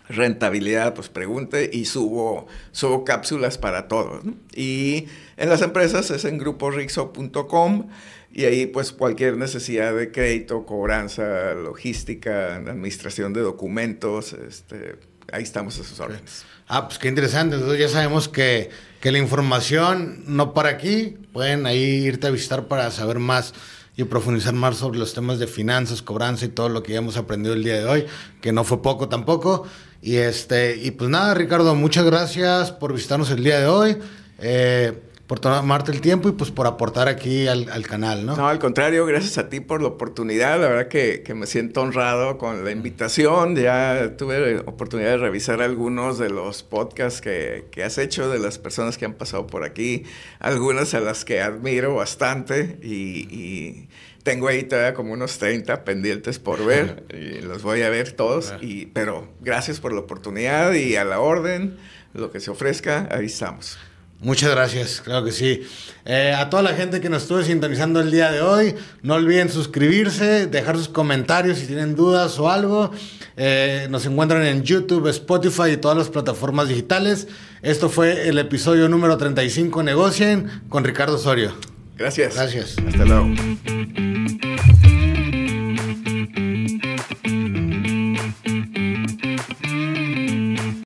rentabilidad, pues pregunte y subo, subo cápsulas para todos. Y en las empresas es en gruporixo.com. Y ahí pues cualquier necesidad de crédito, cobranza, logística, administración de documentos, este, ahí estamos a sus órdenes. Ah, pues qué interesante. Entonces ya sabemos que, que la información no para aquí. Pueden ahí irte a visitar para saber más y profundizar más sobre los temas de finanzas, cobranza y todo lo que ya hemos aprendido el día de hoy, que no fue poco tampoco. Y este, y pues nada, Ricardo, muchas gracias por visitarnos el día de hoy. Eh, por tomarte el tiempo y pues por aportar aquí al, al, canal, ¿no? No, al contrario, gracias a ti por la oportunidad. La verdad que, que, me siento honrado con la mm. invitación. Ya tuve oportunidad de revisar algunos de los podcasts que, que has hecho, de las personas que han pasado por aquí, algunas a las que admiro bastante y, y tengo ahí todavía como unos 30 pendientes por ver y los voy a ver todos. Y, pero gracias por la oportunidad y a la orden, lo que se ofrezca, ahí estamos. Muchas gracias, claro que sí. Eh, a toda la gente que nos estuvo sintonizando el día de hoy, no olviden suscribirse, dejar sus comentarios si tienen dudas o algo. Eh, nos encuentran en YouTube, Spotify y todas las plataformas digitales. Esto fue el episodio número 35, Negocien, con Ricardo Osorio. Gracias. Gracias. Hasta luego.